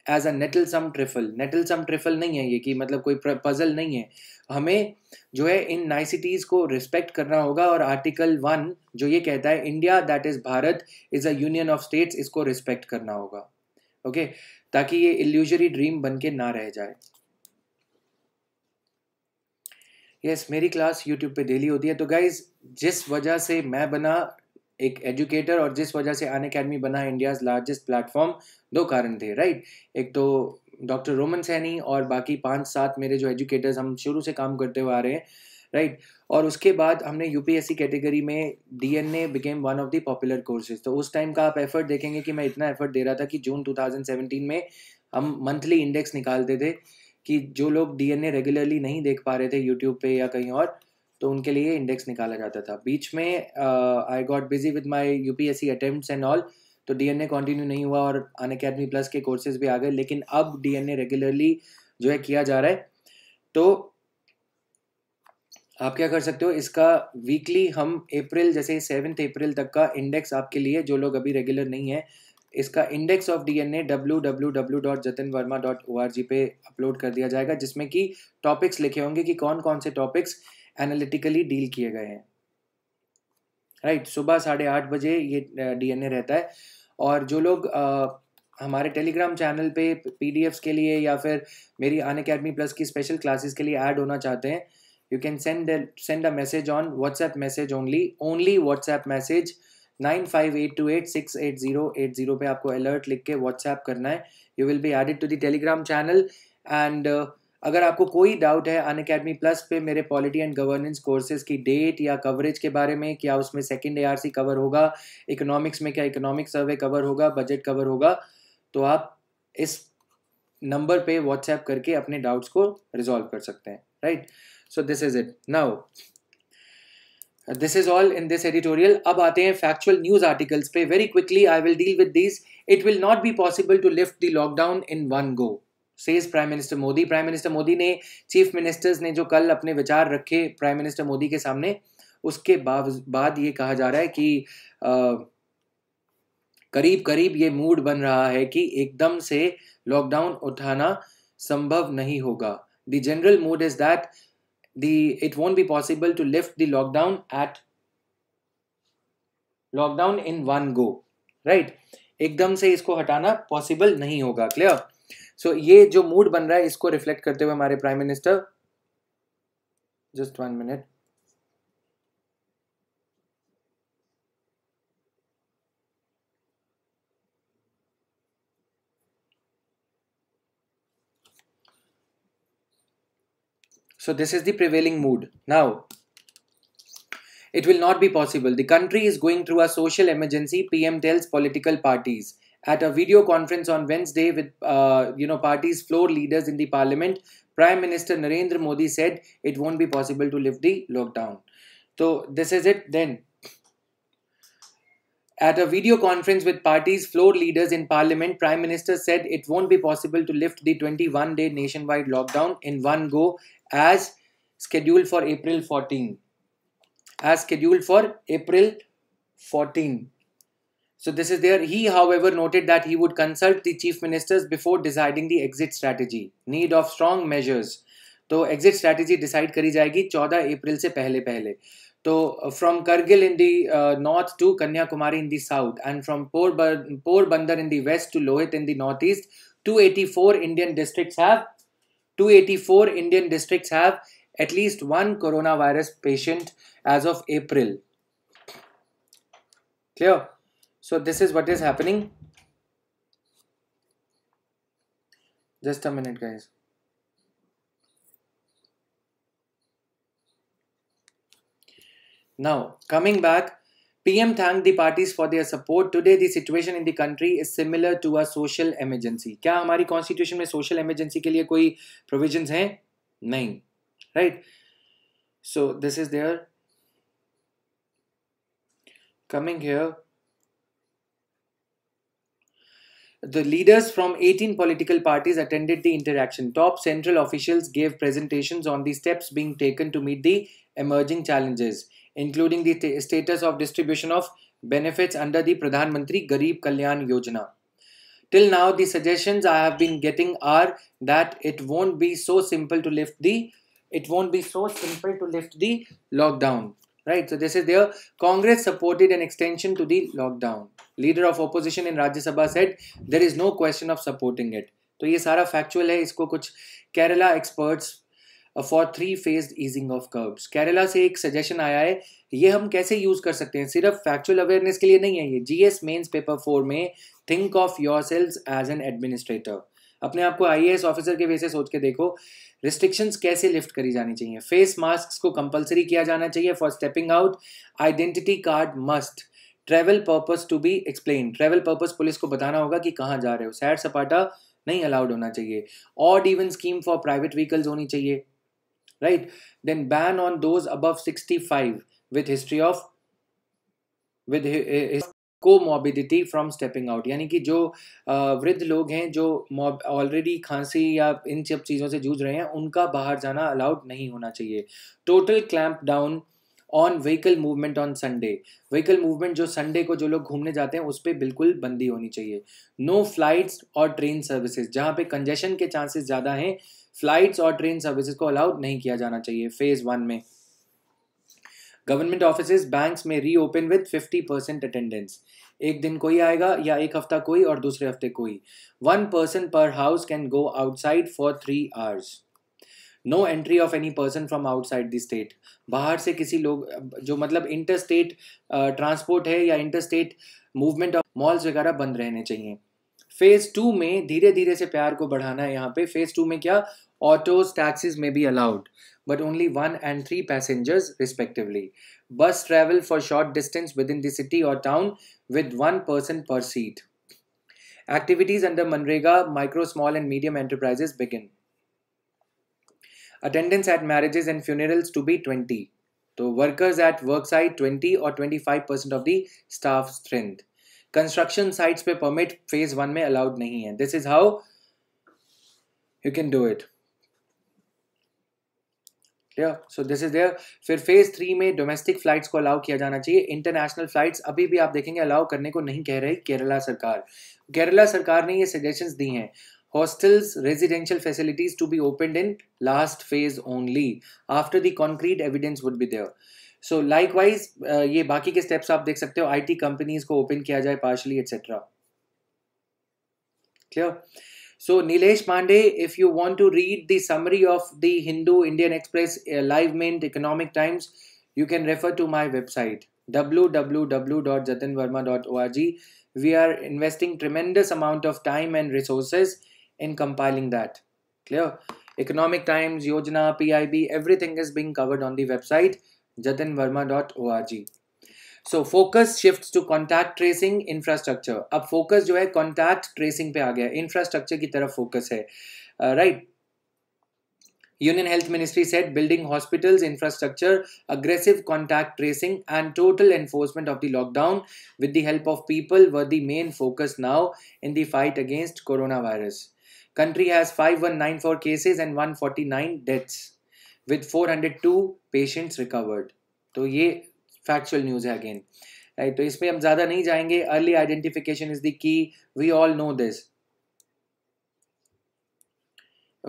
as a some trifle some trifle नहीं है ये कि मतलब कोई पजल नहीं है हमें जो है इन नाइसिटीज़ को रिस्पेक्ट करना होगा और आर्टिकल वन जो ये कहता है India that is Bharat is a union of states इसको रिस्पेक्ट करना होगा ओके ताकि ये इल्यूजरी ड्रीम बन के ना रह जाए यस yes, मेरी क्लास यूट्यूब पे डेली होती है तो गाइज जिस वजह से मैं बना एक एजुकेटर और जिस वजह से अन अकेडमी बना इंडिया लार्जेस्ट प्लेटफॉर्म दो कारण थे राइट एक तो डॉक्टर रोमन सैनी और बाकी पांच सात मेरे जो एजुकेटर्स हम शुरू से काम करते हुए आ रहे हैं राइट right? और उसके बाद हमने यूपीएससी कैटेगरी में D N A became one of the popular courses तो उस टाइम का आप एफर्ट देखेंगे कि मैं इतना एफर्ट दे रहा था कि जून 2017 में हम मंथली इंडेक्स निकालते थे कि जो लोग डी एन ए रेगुलरली नहीं देख पा रहे थे यूट्यूब पे या कहीं और तो उनके लिए इंडेक्स निकाला जाता था बीच में I got busy with my U P S C attempt and all तो डी एन ए कंटिन्यू नहीं हुआ और अन अकेडमी प्लस के कोर्सेज भी आ गए लेकिन अब डी एन ए रेगुलरली जो है किया जा रहा है तो आप क्या कर सकते हो इसका वीकली हम अप्रैल जैसे सेवन्थ अप्रैल तक का इंडेक्स आपके लिए जो लोग अभी रेगुलर नहीं है इसका इंडेक्स ऑफ डीएनए जी पे अपलोड कर दिया जाएगा जिसमें कि टॉपिक्स लिखे होंगे कि कौन कौन से टॉपिक्स एनालिटिकली डील किए गए हैं राइट right, सुबह साढ़े आठ बजे ये डीएनए रहता है और जो लोग आ, हमारे टेलीग्राम चैनल पे पीडीएफ्स के लिए या फिर मेरी अन अकेडमी प्लस की स्पेशल क्लासेस के लिए ऐड होना चाहते हैं you can send a send a message on whatsapp message only only whatsapp message 9582868080 पे आपको अलर्ट लिख के व्हाट्सएप करना है you will be added to the Telegram channel and अगर आपको कोई डाउट है अन अकेडमी प्लस पे मेरे पॉलिटी एंड गवर्नेंस कोर्सेज की डेट या कवरेज के बारे में क्या उसमें सेकेंड ए कवर होगा इकोनॉमिक्स में क्या इकोनॉमिक सर्वे कवर होगा बजट कवर होगा तो आप इस नंबर पे व्हाट्सएप करके अपने डाउट्स को रिजॉल्व कर सकते हैं right right? So this is it now this is all in this editorial अब आते हैं फैक्चुअल न्यूज आर्टिकल्स पे very quickly I will deal with this it will not be possible to lift the lockdown in one go says prime minister Modi prime minister Modi ने चीफ मिनिस्टर्स ने जो कल अपने विचार रखे प्राइम मिनिस्टर मोदी के सामने उसके बाद ये कहा जा रहा है कि आ, करीब करीब ये मूड बन रहा है कि एकदम से लॉकडाउन उठाना संभव नहीं होगा the general mood is that the it won't be possible to lift the lockdown at lockdown in one go right एकदम से इसको हटाना पॉसिबल नहीं होगा क्लियर सो ये जो मूड बन रहा है इसको रिफ्लेक्ट करते हुए हमारे prime minister just one minute So this is the prevailing mood. Now, it will not be possible. The country is going through a social emergency, PM tells political parties. At a video conference on Wednesday with, uh, you know, parties' floor leaders in the parliament, Prime Minister Narendra Modi said it won't be possible to lift the lockdown. So this is it then. At a video conference with parties' floor leaders in parliament, Prime Minister said it won't be possible to lift the 21 day nationwide lockdown in one go as scheduled for April 14 as scheduled for April 14 so this is there he however noted that he would consult the chief ministers before deciding the exit strategy need of strong measures तो एग्जिट स्ट्रैटेजी डिसाइड करी जाएगी 14 अप्रैल से पहले पहले तो from Kargil in the north to Kanyakumari in the south and from Porbandar in the west to Lohit in the north east 284 Indian districts have 284 Indian districts have at least one coronavirus patient as of April. Clear? So this is what is happening. Just a minute guys. Now coming back PM thanked the parties for their support. Today, the situation in the country is similar to a social emergency. क्या हमारी constitution में social emergency के लिए कोई provisions हैं नहीं right? So this is their coming here. The leaders from 18 political parties attended the interaction. Top central officials gave presentations on the steps being taken to meet the emerging challenges including the status of distribution of benefits under the Pradhan Mantri Garib Kalyan Yojana. Till now, the suggestions I have been getting are that it won't be so simple to lift the it won't be so simple to lift the lockdown. Right. So this is there. Congress supported an extension to the lockdown. Leader of opposition in Rajya Sabha said there is no question of supporting it. तो ये सारा फैक्चुअल है इसको कुछ Kerala experts for three phase easing of curves Kerala से एक सजेशन आया है ये हम कैसे यूज़ कर सकते हैं सिर्फ फैक्चुअल अवेयरनेस के लिए नहीं है ये जीएस मेंस पेपर फोर में think of your self as an administrator अपने आप को आई ऑफिसर के वजह से सोच के देखो रिस्ट्रिक्शंस कैसे लिफ्ट करी जानी चाहिए फेस मास्क को कंपलसरी किया जाना चाहिए for stepping out identity card must travel purpose to be explain travel purpose police को बताना होगा कि कहाँ जा रहे हो सैर सपाटा नहीं अलाउड होना चाहिए odd even scheme for private vehicles होनी चाहिए right? Then ban on those above 65 with history of with his comorbidity from stepping out यानी कि जो वृद्ध लोग हैं जो ऑलरेडी खांसी या इन सब चीज़ों से जूझ रहे हैं उनका बाहर जाना अलाउड नहीं होना चाहिए total clamp down on vehicle movement on Sunday vehicle movement जो संडे को जो लोग घूमने जाते हैं उस पर बिल्कुल बंदी होनी चाहिए नो फ्लाइट्स और ट्रेन सर्विसेज जहाँ पे कंजेशन के चांसेस ज़्यादा हैं फ्लाइट्स और ट्रेन सर्विसेज को अलाउड नहीं किया जाना चाहिए फेज़ वन में गवर्नमेंट ऑफिस बैंक में reopen with fifty percent attendance एक दिन कोई आएगा या एक हफ्ता कोई और दूसरे हफ्ते कोई one person per house can go outside for three hours no entry of any person from outside the state बाहर से किसी लोग जो मतलब इंटर स्टेट ट्रांसपोर्ट है या inter state movement of malls वगैरह बंद रहने चाहिए फेज टू में धीरे धीरे से प्यार को बढ़ाना है यहाँ पे फेज टू में क्या Autos, taxis may be allowed, but only one and three passengers respectively. Bus travel for short distance within the city or town with one person per seat. Activities under Manrega micro, small, and medium enterprises begin. Attendance at marriages and funerals to be 20. So workers at work site 20 or 25% of the staff strength. Construction sites पे permit phase 1 में allowed नहीं है. This is how you can do it. या सो दिस इज देयर फिर फेज थ्री में डोमेस्टिक फ्लाइट्स को अलाउ किया जाना चाहिए इंटरनेशनल फ्लाइट्स अभी भी आप देखेंगे अलाउ करने को नहीं कह रही केरला सरकार केरला सरकार ने ये सजेशंस दी हैं hostels residential facilities to be open in last phase only after the concrete evidence would be there so likewise ये बाकी के स्टेप्स आप देख सकते हो आई टी कंपनीज को ओपन किया जाए partially etcetera clear So Nilesh Pandey, if you want to read the summary of the Hindu, Indian Express, uh, Live Mint, Economic Times, you can refer to my website www.jatinverma.org. We are investing tremendous amount of time and resources in compiling that. Clear? Economic Times, Yojana, PIB, everything is being covered on the website jatinverma.org. So focus shift to contact tracing infrastructure अब फोकस जो है कॉन्टैक्ट ट्रेसिंग पे आ गया इंफ्रास्ट्रक्चर की तरफ फोकस है right Union Health Ministry said building hospitals, infrastructure, aggressive contact tracing, and total enforcement of the lockdown with the help of people were the main focus now in the fight against coronavirus. Country has 5194 cases and 149 deaths, with 402 patients recovered. तो ये फैक्चुअल न्यूज है अगेन राइट तो इसमें हम ज्यादा नहीं जाएंगे early identification is the key we all know this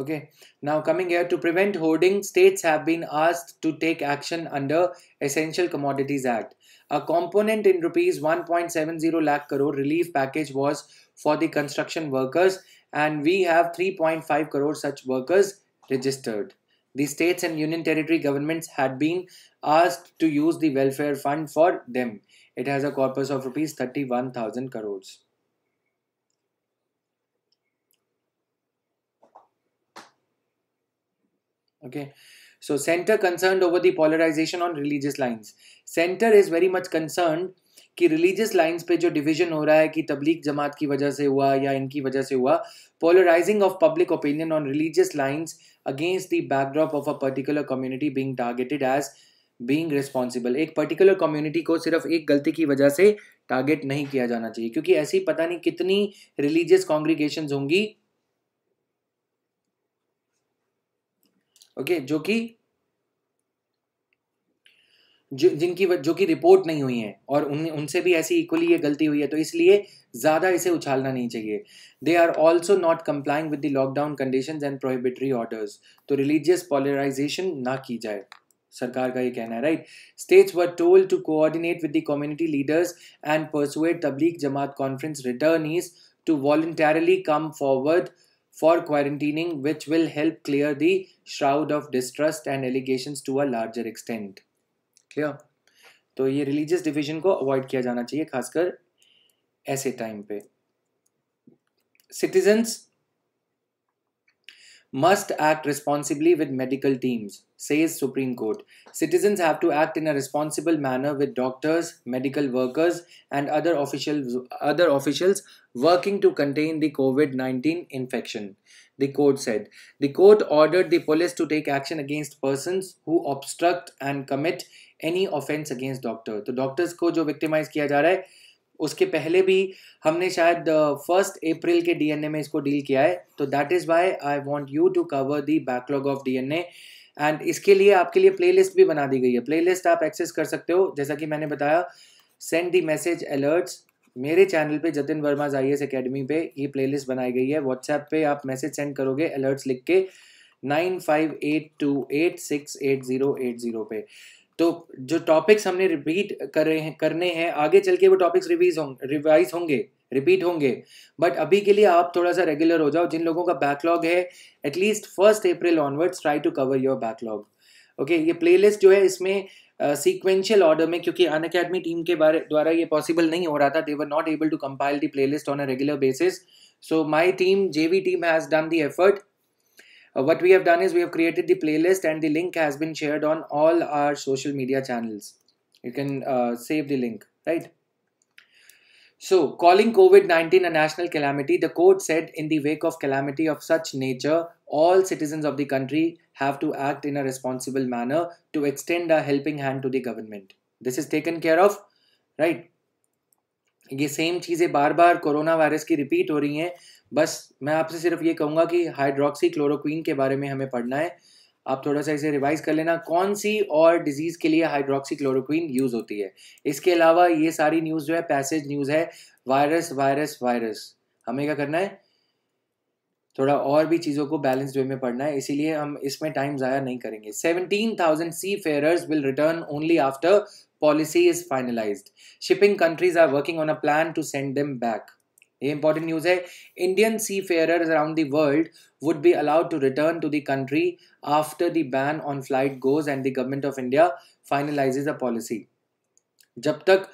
okay now coming here to prevent hoarding states have been asked to take action under essential commodities act a component in rupees one point seven zero lakh crore relief package was for the construction workers and we have three point five crore such workers registered The states and union territory governments had been asked to use the welfare fund for them. It has a corpus of rupees 31,000 crores. Okay. So center concerned over the polarization on religious lines. Center is very much concerned कि रिलीजियस लाइंस पे जो डिवीजन हो रहा है कि तबलीग जमात की वजह से हुआ या इनकी वजह से हुआ polarising of public opinion on religious lines against the backdrop of a particular community being targeted as being responsible एक पर्टिकुलर कम्युनिटी को सिर्फ एक गलती की वजह से टारगेट नहीं किया जाना चाहिए क्योंकि ऐसी पता नहीं कितनी रिलीजियस कॉन्ग्रीगेशन होंगी ओके okay, जो कि जो जिनकी जो कि रिपोर्ट नहीं हुई हैं और उन उनसे भी ऐसी इक्वली ये गलती हुई है तो इसलिए ज़्यादा इसे उछालना नहीं चाहिए they are also not complying with the lockdown condition and prohibitory orders तो रिलीजियस पॉलराइजेशन ना की जाए सरकार का ये कहना है right states were told to coordinate with the community leaders and persuade Tablighi Jamaat conference returnees to voluntarily come forward for quarantining which will help clear the shroud of distrust and allegation to a larger extent clear तो ये रिलीजियस डिवीजन को अवॉइड किया जाना चाहिए खासकर ऐसे टाइम पे citizens must act responsibly with medical teams says court citizens have responsible manner with doctors medical workers and other official other officials working to contain the COVID nineteen infection the court set the court order the police to take action against persons who obstruct and commit any offence against doctor तो डॉक्टर्स को जो विक्टिमाइज किया जा रहा है उसके पहले भी हमने शायद फर्स्ट uh, अप्रैल के डीएनए में इसको डील किया है तो that is why I want you to cover the backlog of DNA and इसके लिए आपके लिए प्लेलिस्ट भी बना दी गई है प्लेलिस्ट आप एक्सेस कर सकते हो जैसा कि मैंने बताया सेंड दी मैसेज अलर्ट्स मेरे चैनल पे Jatin Verma I S academy पे ये प्लेलिस्ट बनाई गई है व्हाट्सएप पे आप मैसेज सेंड करोगे अलर्ट्स लिख के nine five eight two eight six eight zero eight zero पे तो जो टॉपिक्स हमने रिपीट कर रहे हैं करने हैं आगे चल के वो टॉपिक्स रिवीज हों रिवाइज होंगे रिपीट होंगे बट अभी के लिए आप थोड़ा सा रेगुलर हो जाओ जिन लोगों का बैकलॉग है at least first April onwards try to cover your backlog okay ये प्लेलिस्ट जो है इसमें सीक्वेंशियल uh, ऑर्डर में क्योंकि अन अकेडमी टीम के बारे द्वारा ये पॉसिबल नहीं हो रहा था they were not able to compile the play list on a regular basis so my team J V team has done the effort Uh, what we have done is we have created the playlist and the link has been shared on all our social media channels. You can uh, save the link, right? So, calling COVID 19 a national calamity, the court said in the wake of calamity of such nature, all citizens of the country have to act in a responsible manner to extend a helping hand to the government. This is taken care of, right? ये सेम चीज़ें बार बार कोरोना वायरस की रिपीट हो रही हैं बस मैं आपसे सिर्फ ये कहूँगा कि हाइड्रोक्सी क्लोरोक्वीन के बारे में हमें पढ़ना है आप थोड़ा सा इसे रिवाइज कर लेना कौन सी और डिजीज़ के लिए हाइड्रोक्सी क्लोरोक्वीन यूज़ होती है इसके अलावा ये सारी न्यूज़ जो है पैसेज न्यूज़ है वायरस वायरस वायरस हमें क्या करना है थोड़ा और भी चीज़ों को बैलेंस वे में पढ़ना है इसीलिए हम इसमें टाइम ज़ाया नहीं करेंगे seventeen thousand seafarers will return only after policy is finalised shipping countries are working on a plan to send them back ये इंपॉर्टेंट न्यूज है Indian seafarer around the world would be allowed to return to the country after the ban on flight goes and the government of India finalises a policy जब तक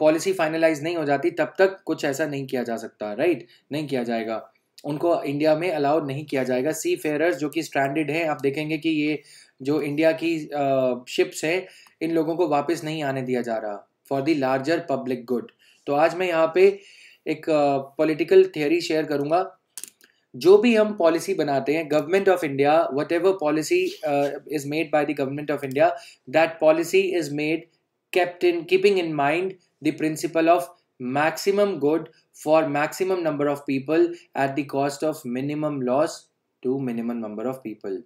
पॉलिसी uh, फाइनलाइज नहीं हो जाती तब तक कुछ ऐसा नहीं किया जा सकता राइट right? नहीं किया जाएगा उनको इंडिया में अलाउड नहीं किया जाएगा सी फेयरर्स जो कि स्ट्रैंडेड हैं आप देखेंगे कि ये जो इंडिया की शिप्स uh, हैं इन लोगों को वापस नहीं आने दिया जा रहा for the larger public good तो आज मैं यहाँ पे uh, एक पॉलिटिकल थियोरी शेयर करूंगा जो भी हम पॉलिसी बनाते हैं government of India whatever policy is made by the government of India that policy is made kept in keeping in mind the principle of maximum good for maximum number of people at the cost of minimum loss to minimum number of people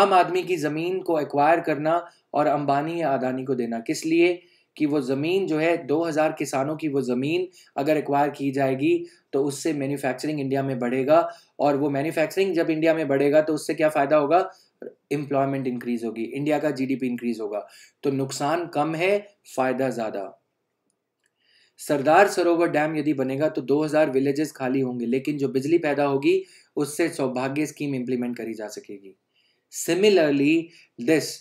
आम आदमी की जमीन को एक्वायर करना और अंबानी या आदानी को देना किस लिए uh, कि वो ज़मीन जो है 2000 किसानों की वो ज़मीन अगर एक्वायर की जाएगी तो उससे मैन्युफैक्चरिंग इंडिया में बढ़ेगा और वो मैन्युफैक्चरिंग जब इंडिया में बढ़ेगा तो उससे क्या फ़ायदा होगा एम्प्लॉयमेंट इंक्रीज़ होगी इंडिया का जीडीपी इंक्रीज़ होगा तो नुकसान कम है फ़ायदा ज़्यादा सरदार सरोवर डैम यदि बनेगा तो 2000 विलेजेस खाली होंगे लेकिन जो बिजली पैदा होगी उससे सौभाग्य स्कीम इंप्लीमेंट करी जा सकेगी सिमिलरली दिस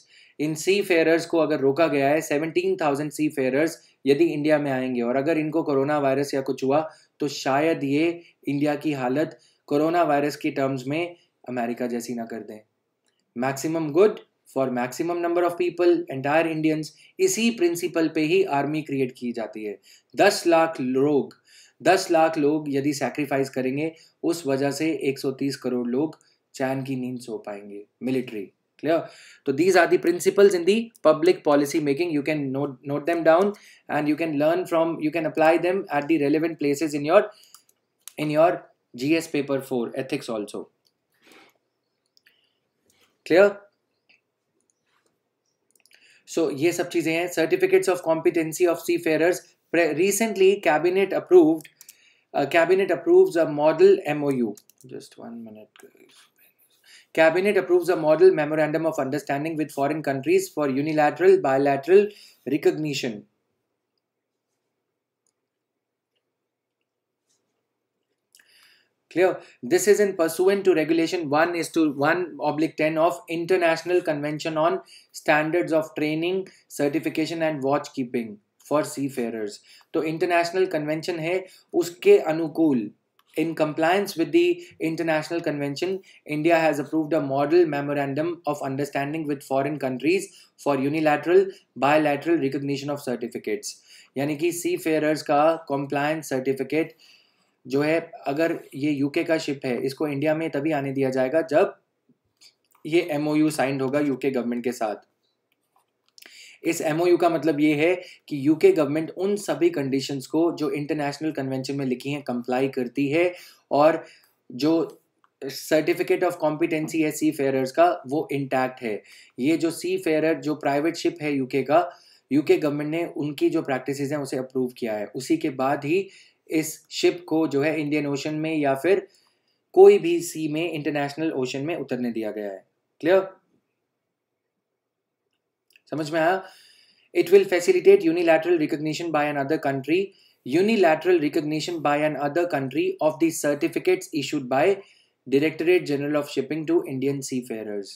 इन सी फेयरर्स को अगर रोका गया है सेवनटीन थाउजेंड सी फेयरर्स यदि इंडिया में आएंगे और अगर इनको कोरोना वायरस या कुछ हुआ तो शायद ये इंडिया की हालत कोरोना वायरस की टर्म्स में अमेरिका जैसी ना कर दें maximum good for maximum number of people entire Indians इसी प्रिंसिपल पे ही आर्मी क्रिएट की जाती है दस लाख लोग दस लाख लोग यदि सेक्रीफाइस करेंगे उस वजह से 130 करोड़ लोग चैन की नींद सो पाएंगे military clear so these are the principles in the public policy making you can note note them down and you can learn from you can apply them at the relevant places in your in your gs paper 4 ethics also clear so, yes सब चीज़ें हैं of of competency of recently cabinet approved uh, cabinet approves a model mou just one minute guys Cabinet approves a model memorandum of understanding with foreign countries for unilateral bilateral recognition. Clear. This is in pursuant to regulation 1 is to 1 oblique 10 of International Convention on Standards of Training, Certification and Watch Keeping for Seafarers. तो इंटरनेशनल कन्वेंशन है उसके अनुकूल In compliance with the International Convention, India has approved a model memorandum of understanding with foreign countries for unilateral bilateral recognition of certificates. यानी कि सी फेयरर्स का कॉम्प्लायंस सर्टिफिकेट जो है अगर ये यूके का शिप है इसको इंडिया में तभी आने दिया जाएगा जब ये एमओयू साइंड होगा यूके गवर्नमेंट के साथ इस एमओयू का मतलब ये है कि यूके गवर्नमेंट उन सभी कंडीशंस को जो इंटरनेशनल कन्वेंशन में लिखी हैं कंप्लाई करती है और जो सर्टिफिकेट ऑफ कॉम्पिटेंसी है सी फेयरर्स का वो इंटैक्ट है ये जो सी फेयरर जो प्राइवेट शिप है यूके का यूके गवर्नमेंट ने उनकी जो प्रैक्टिसेस हैं उसे अप्रूव किया है उसी के बाद ही इस शिप को जो है इंडियन ओशन में या फिर कोई भी सी में इंटरनेशनल ओशन में उतरने दिया गया है क्लियर समझ में आया it will facilitate unilateral recognition by another country unilateral recognition by another country of the certificates issued by directorate general of shipping to Indian seafarers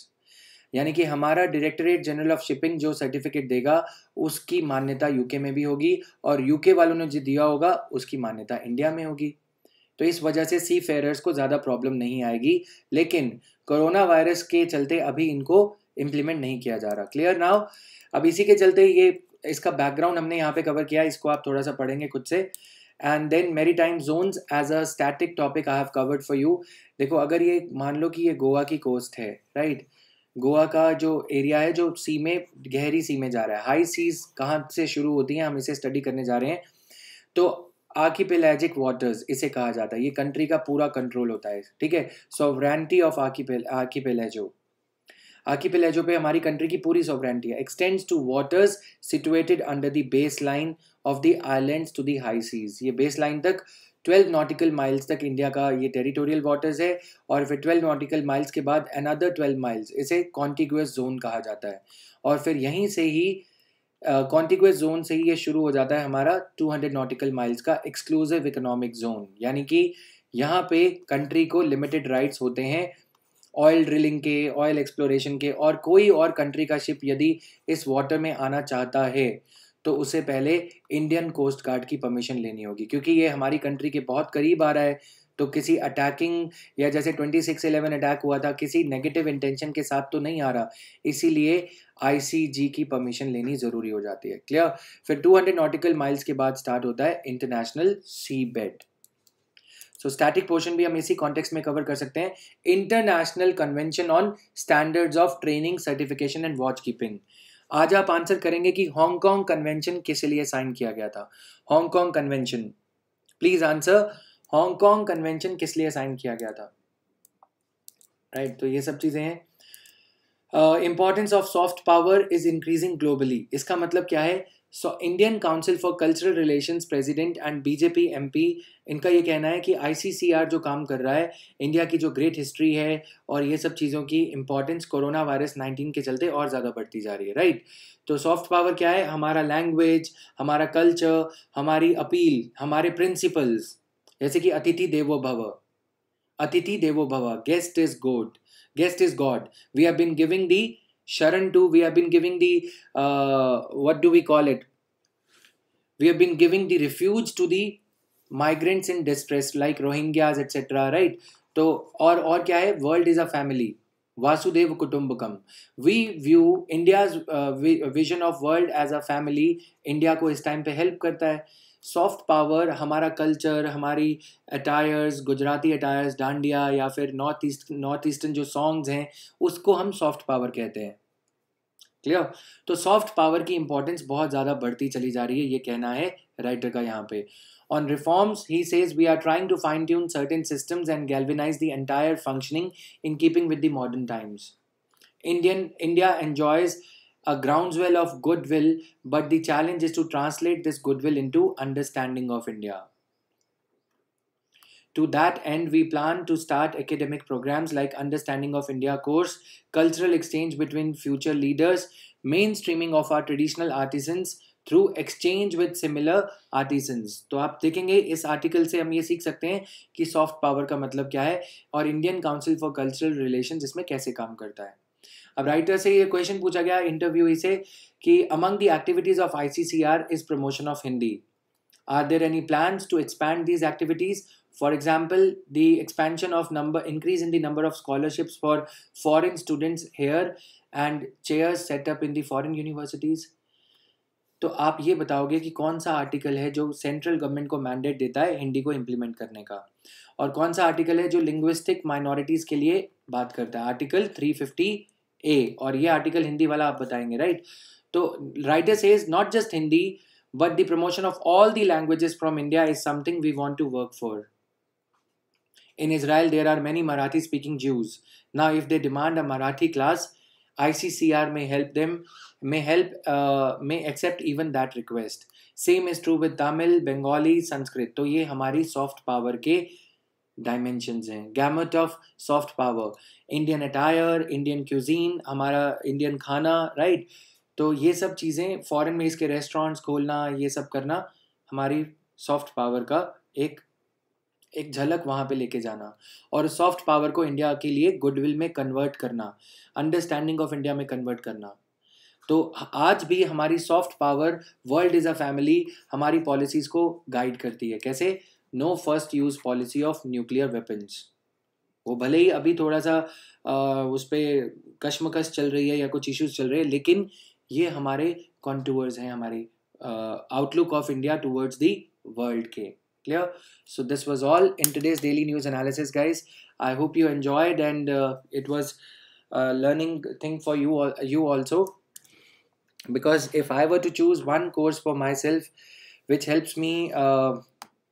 यानी कि हमारा डायरेक्टरेट जनरल ऑफ शिपिंग जो सर्टिफिकेट देगा उसकी मान्यता यूके में भी होगी और यूके वालों ने जो दिया होगा उसकी मान्यता इंडिया में होगी तो इस वजह से सी फेयरर्स को ज़्यादा प्रॉब्लम नहीं आएगी लेकिन कोरोना वायरस के चलते अभी इनको इम्प्लीमेंट नहीं किया जा रहा क्लियर नाउ अब इसी के चलते ये इसका बैकग्राउंड हमने यहाँ पे कवर किया इसको आप थोड़ा सा पढ़ेंगे खुद से एंड देन मेरी time zones as a static topic I have covered for you देखो अगर ये मान लो कि ये गोवा की कोस्ट है राइट right? गोवा का जो एरिया है जो सी में गहरी सी में जा रहा है हाई सीज कहाँ से शुरू होती हैं हम इसे स्टडी करने जा रहे हैं तो आर्किपेलैजिक वाटर्स इसे कहा जाता है ये कंट्री का पूरा कंट्रोल होता है ठीक है सोवरेंटी ऑफ आर्किपेल आर्किपेलैजो आर्किपेलेजो पे हमारी कंट्री की पूरी सॉवरेंटी है extends to waters situated under the base line of the islands to the high seas ये बेस लाइन तक 12 नॉटिकल माइल्स तक इंडिया का ये टेरिटोरियल वाटर्स है और फिर 12 नॉटिकल माइल्स के बाद अनदर 12 माइल्स इसे कॉन्टिगुअस जोन कहा जाता है और फिर यहीं से ही कॉन्टिगुअस uh, जोन से ही ये शुरू हो जाता है हमारा 200 नॉटिकल माइल्स का एक्सक्लूसिव इकोनॉमिक जोन यानी कि यहाँ पे कंट्री को लिमिटेड राइट्स होते हैं ऑयल ड्रिलिंग के ऑयल एक्सप्लोरेशन के और कोई और कंट्री का शिप यदि इस वाटर में आना चाहता है तो उसे पहले इंडियन कोस्ट गार्ड की परमिशन लेनी होगी क्योंकि ये हमारी कंट्री के बहुत करीब आ रहा है तो किसी अटैकिंग या जैसे ट्वेंटी सिक्स एलेवन अटैक हुआ था किसी नेगेटिव इंटेंशन के साथ तो नहीं आ रहा इसीलिए आईसीजी की परमिशन लेनी ज़रूरी हो जाती है क्लियर फिर टू हंड्रेड नॉटिकल माइल्स के बाद स्टार्ट होता है international sea bed so static portion भी हम इसी कॉन्टेक्स में कवर कर सकते हैं international convention on standards of training certification and watch keeping आज आप आंसर करेंगे कि हांगकांग कन्वेंशन किस लिए साइन किया गया था Hong Kong convention please answer Hong Kong convention किस लिए साइन किया गया था राइट right, तो ये सब चीज़ें हैं importance of soft power is increasing globally इसका मतलब क्या है so Indian council for cultural relation president and BJP P इनका ये कहना है कि आर जो काम कर रहा है इंडिया की जो ग्रेट हिस्ट्री है और ये सब चीज़ों की इंपॉर्टेंस कोरोना वायरस नाइन्टीन के चलते और ज़्यादा बढ़ती जा रही है राइट तो सॉफ्ट पावर क्या है हमारा लैंग्वेज हमारा कल्चर हमारी अपील हमारे प्रिंसिपल्स जैसे कि अतिथि देवो भव अतिथि देवो भव guest is god guest is god we have been giving the Sharan 2, we have been giving the, uh, what do we call it? We have been giving the refuge to the migrants in distress like Rohingyas, etc. Right? So, or, or kya hai? World is a family. Vasudev Kutumbakam. We view India's uh, vision of world as a family. India को इस time पे help करता है. सॉफ्ट पावर हमारा कल्चर हमारी अटायर्स गुजराती अटायर्स डांडिया या फिर नॉर्थ ईस्ट नॉर्थ ईस्टर्न जो सॉन्ग्स हैं उसको हम सॉफ्ट पावर कहते हैं क्लियर तो सॉफ्ट पावर की इंपॉर्टेंस बहुत ज़्यादा बढ़ती चली जा रही है ये कहना है राइटर का यहाँ पे on reforms he says we are trying to fine tune certain systems and galvanise the entire functioning in keeping with the modern times Indian India enjoys a groundswell of goodwill, but the challenge is to translate this goodwill into understanding of India. To that end, we plan to start academic programs like Understanding of India course, cultural exchange between future leaders, mainstreaming of our traditional artisans through exchange with similar artisans. तो आप देखेंगे इस आर्टिकल से हम ये सीख सकते हैं कि सॉफ्ट पावर का मतलब क्या है और Indian council for cultural relation इसमें कैसे काम करता है अब राइटर से ये क्वेश्चन पूछा गया इंटरव्यू से कि among the activities of I C C R is promotion of Hindi are there any plan to expand these activities for example the expansion of number increase in the number of scholarships for foreign students here and chair set up in in the तो आप ये बताओगे कि कौन सा आर्टिकल है जो सेंट्रल गवर्नमेंट को मैंडेट देता है हिंदी को इम्प्लीमेंट करने का और कौन सा आर्टिकल है जो लिंग्विस्टिक माइनॉरिटीज़ के लिए बात करता है आर्टिकल थ्री फिफ्टी ए और ये आर्टिकल हिंदी वाला आप बताएंगे राइट तो writer says not just Hindi but the promotion of all the languages from India is something we want to work for in Israel there are many Marathi speaking Jews now if they demand a Marathi class I C C R may help them may help may accept even that request same is true with Tamil Bengali Sanskrit तो ये हमारी सॉफ्ट पावर के uh, डायमेंशंस हैं gamut of soft power Indian attire Indian cuisine हमारा इंडियन खाना राइट तो ये सब चीज़ें फॉरेन में इसके रेस्टोरेंट्स खोलना ये सब करना हमारी सॉफ्ट पावर का एक एक झलक वहाँ पे लेके जाना और सॉफ्ट पावर को इंडिया के लिए गुडविल में कन्वर्ट करना अंडरस्टैंडिंग ऑफ इंडिया में कन्वर्ट करना तो आज भी हमारी soft power world is a family हमारी पॉलिसीज़ को गाइड करती है कैसे no first use policy of nuclear weapons वो भले ही अभी थोड़ा सा उस पर कशमकश चल रही है या कुछ इश्यूज चल रहे हैं लेकिन ये हमारे कॉन्टूवर्स हैं हमारे outlook of India towards the world के clear so this was all in today's daily news analysis guys i hope you enjoyed and uh, it was a learning thing for you all you also because if i were to choose one course for myself which helps me uh,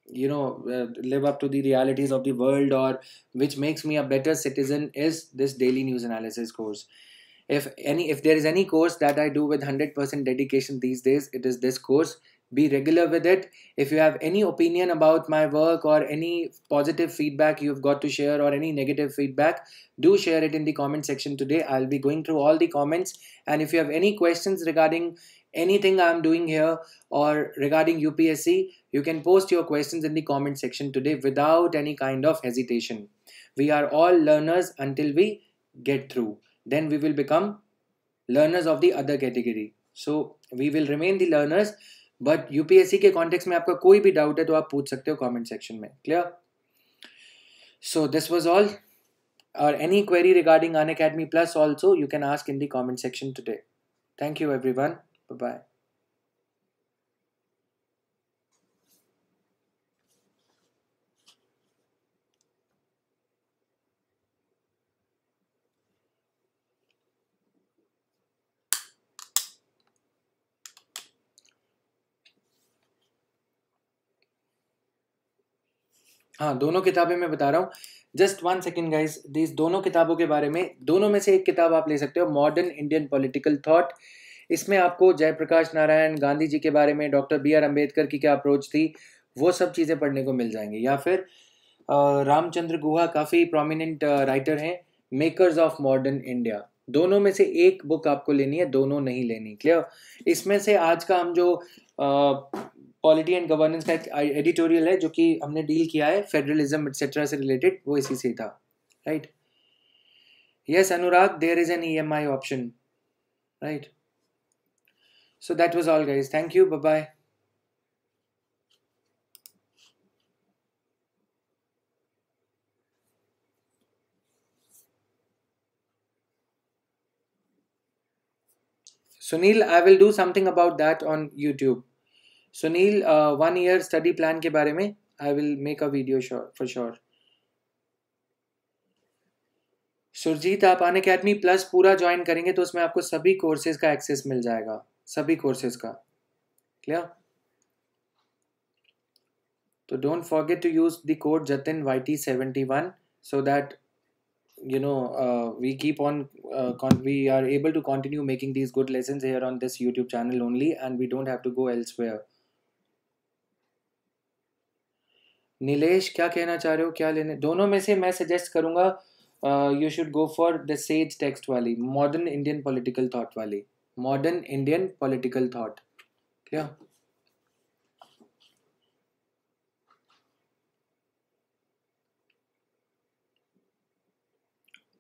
you know uh, live up to the realities of the world or which makes me a better citizen is this daily news analysis course if any if there is any course that i do with 100% dedication these days it is this course be regular with it if you have any opinion about my work or any positive feedback you've got to share or any negative feedback do share it in the comment section today i'll be going through all the comments and if you have any questions regarding anything I'm doing here or regarding UPSC, you can post your questions in the comment section today without any kind of hesitation. We are all learners until we get through. Then we will become learners of the other category. So we will remain the learners. But UPSC के कॉन्टेक्स्ट में आपका कोई भी doubt है तो आप पूछ सकते हो कमेंट सेक्शन में Clear? So this was all. Or any query regarding अन Plus also, you can ask in the comment section today. Thank you everyone. Bye bye. हाँ दोनों किताबें मैं बता रहा हूँ just one second guys this दोनों किताबों के बारे में दोनों में से एक किताब आप ले सकते हो मॉडर्न इंडियन पॉलिटिकल थॉट इसमें आपको जयप्रकाश नारायण गांधी जी के बारे में डॉक्टर बी आर अम्बेडकर की क्या अप्रोच थी वो सब चीज़ें पढ़ने को मिल जाएंगी या फिर रामचंद्र गुहा काफ़ी प्रोमिनेंट राइटर हैं मेकर्स ऑफ मॉडर्न इंडिया दोनों में से एक बुक आपको लेनी है दोनों नहीं लेनी क्लियर इसमें से आज का हम जो पॉलिटी एंड गवर्नेंस का एक एडिटोरियल है जो कि हमने डील किया है फेडरलिज्म एक्सेट्रा से रिलेटेड वो इसी से था right yes Anurag there is an E M I option right So that was all guys. Thank you. Bye-bye. Sunil, I will do something about that on YouTube. Sunil, uh, one year study plan के बारे में I will make a video sure for sure. Surjit आप अन अकेडमी प्लस पूरा ज्वाइन करेंगे तो उसमें आपको सभी कोर्सेज का एक्सेस मिल जाएगा सभी कोर्सेज का क्लियर तो don't forget to use the code Jatin Y T seventy one so that you know we keep on we are able to continue making this good lesson here on this YouTube channel only and we don't have to go elsewhere Nilesh क्या कहना चाह रहे हो क्या लेने दोनों में से मैं सजेस्ट करूंगा you should go for the Sage text वाली मॉडर्न इंडियन पॉलिटिकल थॉट वाली modern Indian political thought. Clear?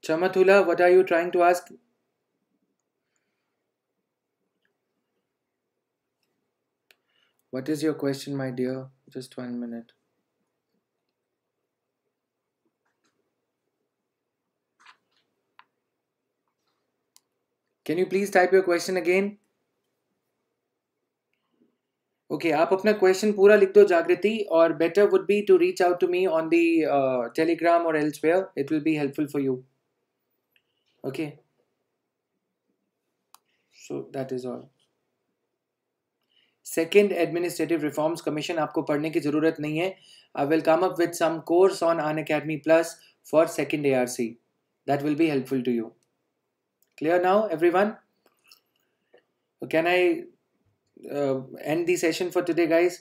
Chamathula, what are you trying to ask? What is your question, my dear? Just one minute. Can you please type your question again okay आप अपना क्वेश्चन पूरा लिख दो जागृति और better would be to reach out to me on the Telegram और elsewhere it will be helpful for you okay so that is all second administrative reforms commission आपको पढ़ने की ज़रूरत नहीं है I will come up with some course on Unacademy plus for second A R see that will be helpful to you Clear now, everyone? Can I uh, end the session for today, guys?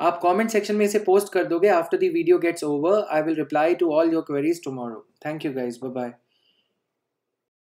आप कमेंट सेक्शन में इसे पोस्ट कर दोगे after the video gets over I will reply to all your queries tomorrow thank you guys bye bye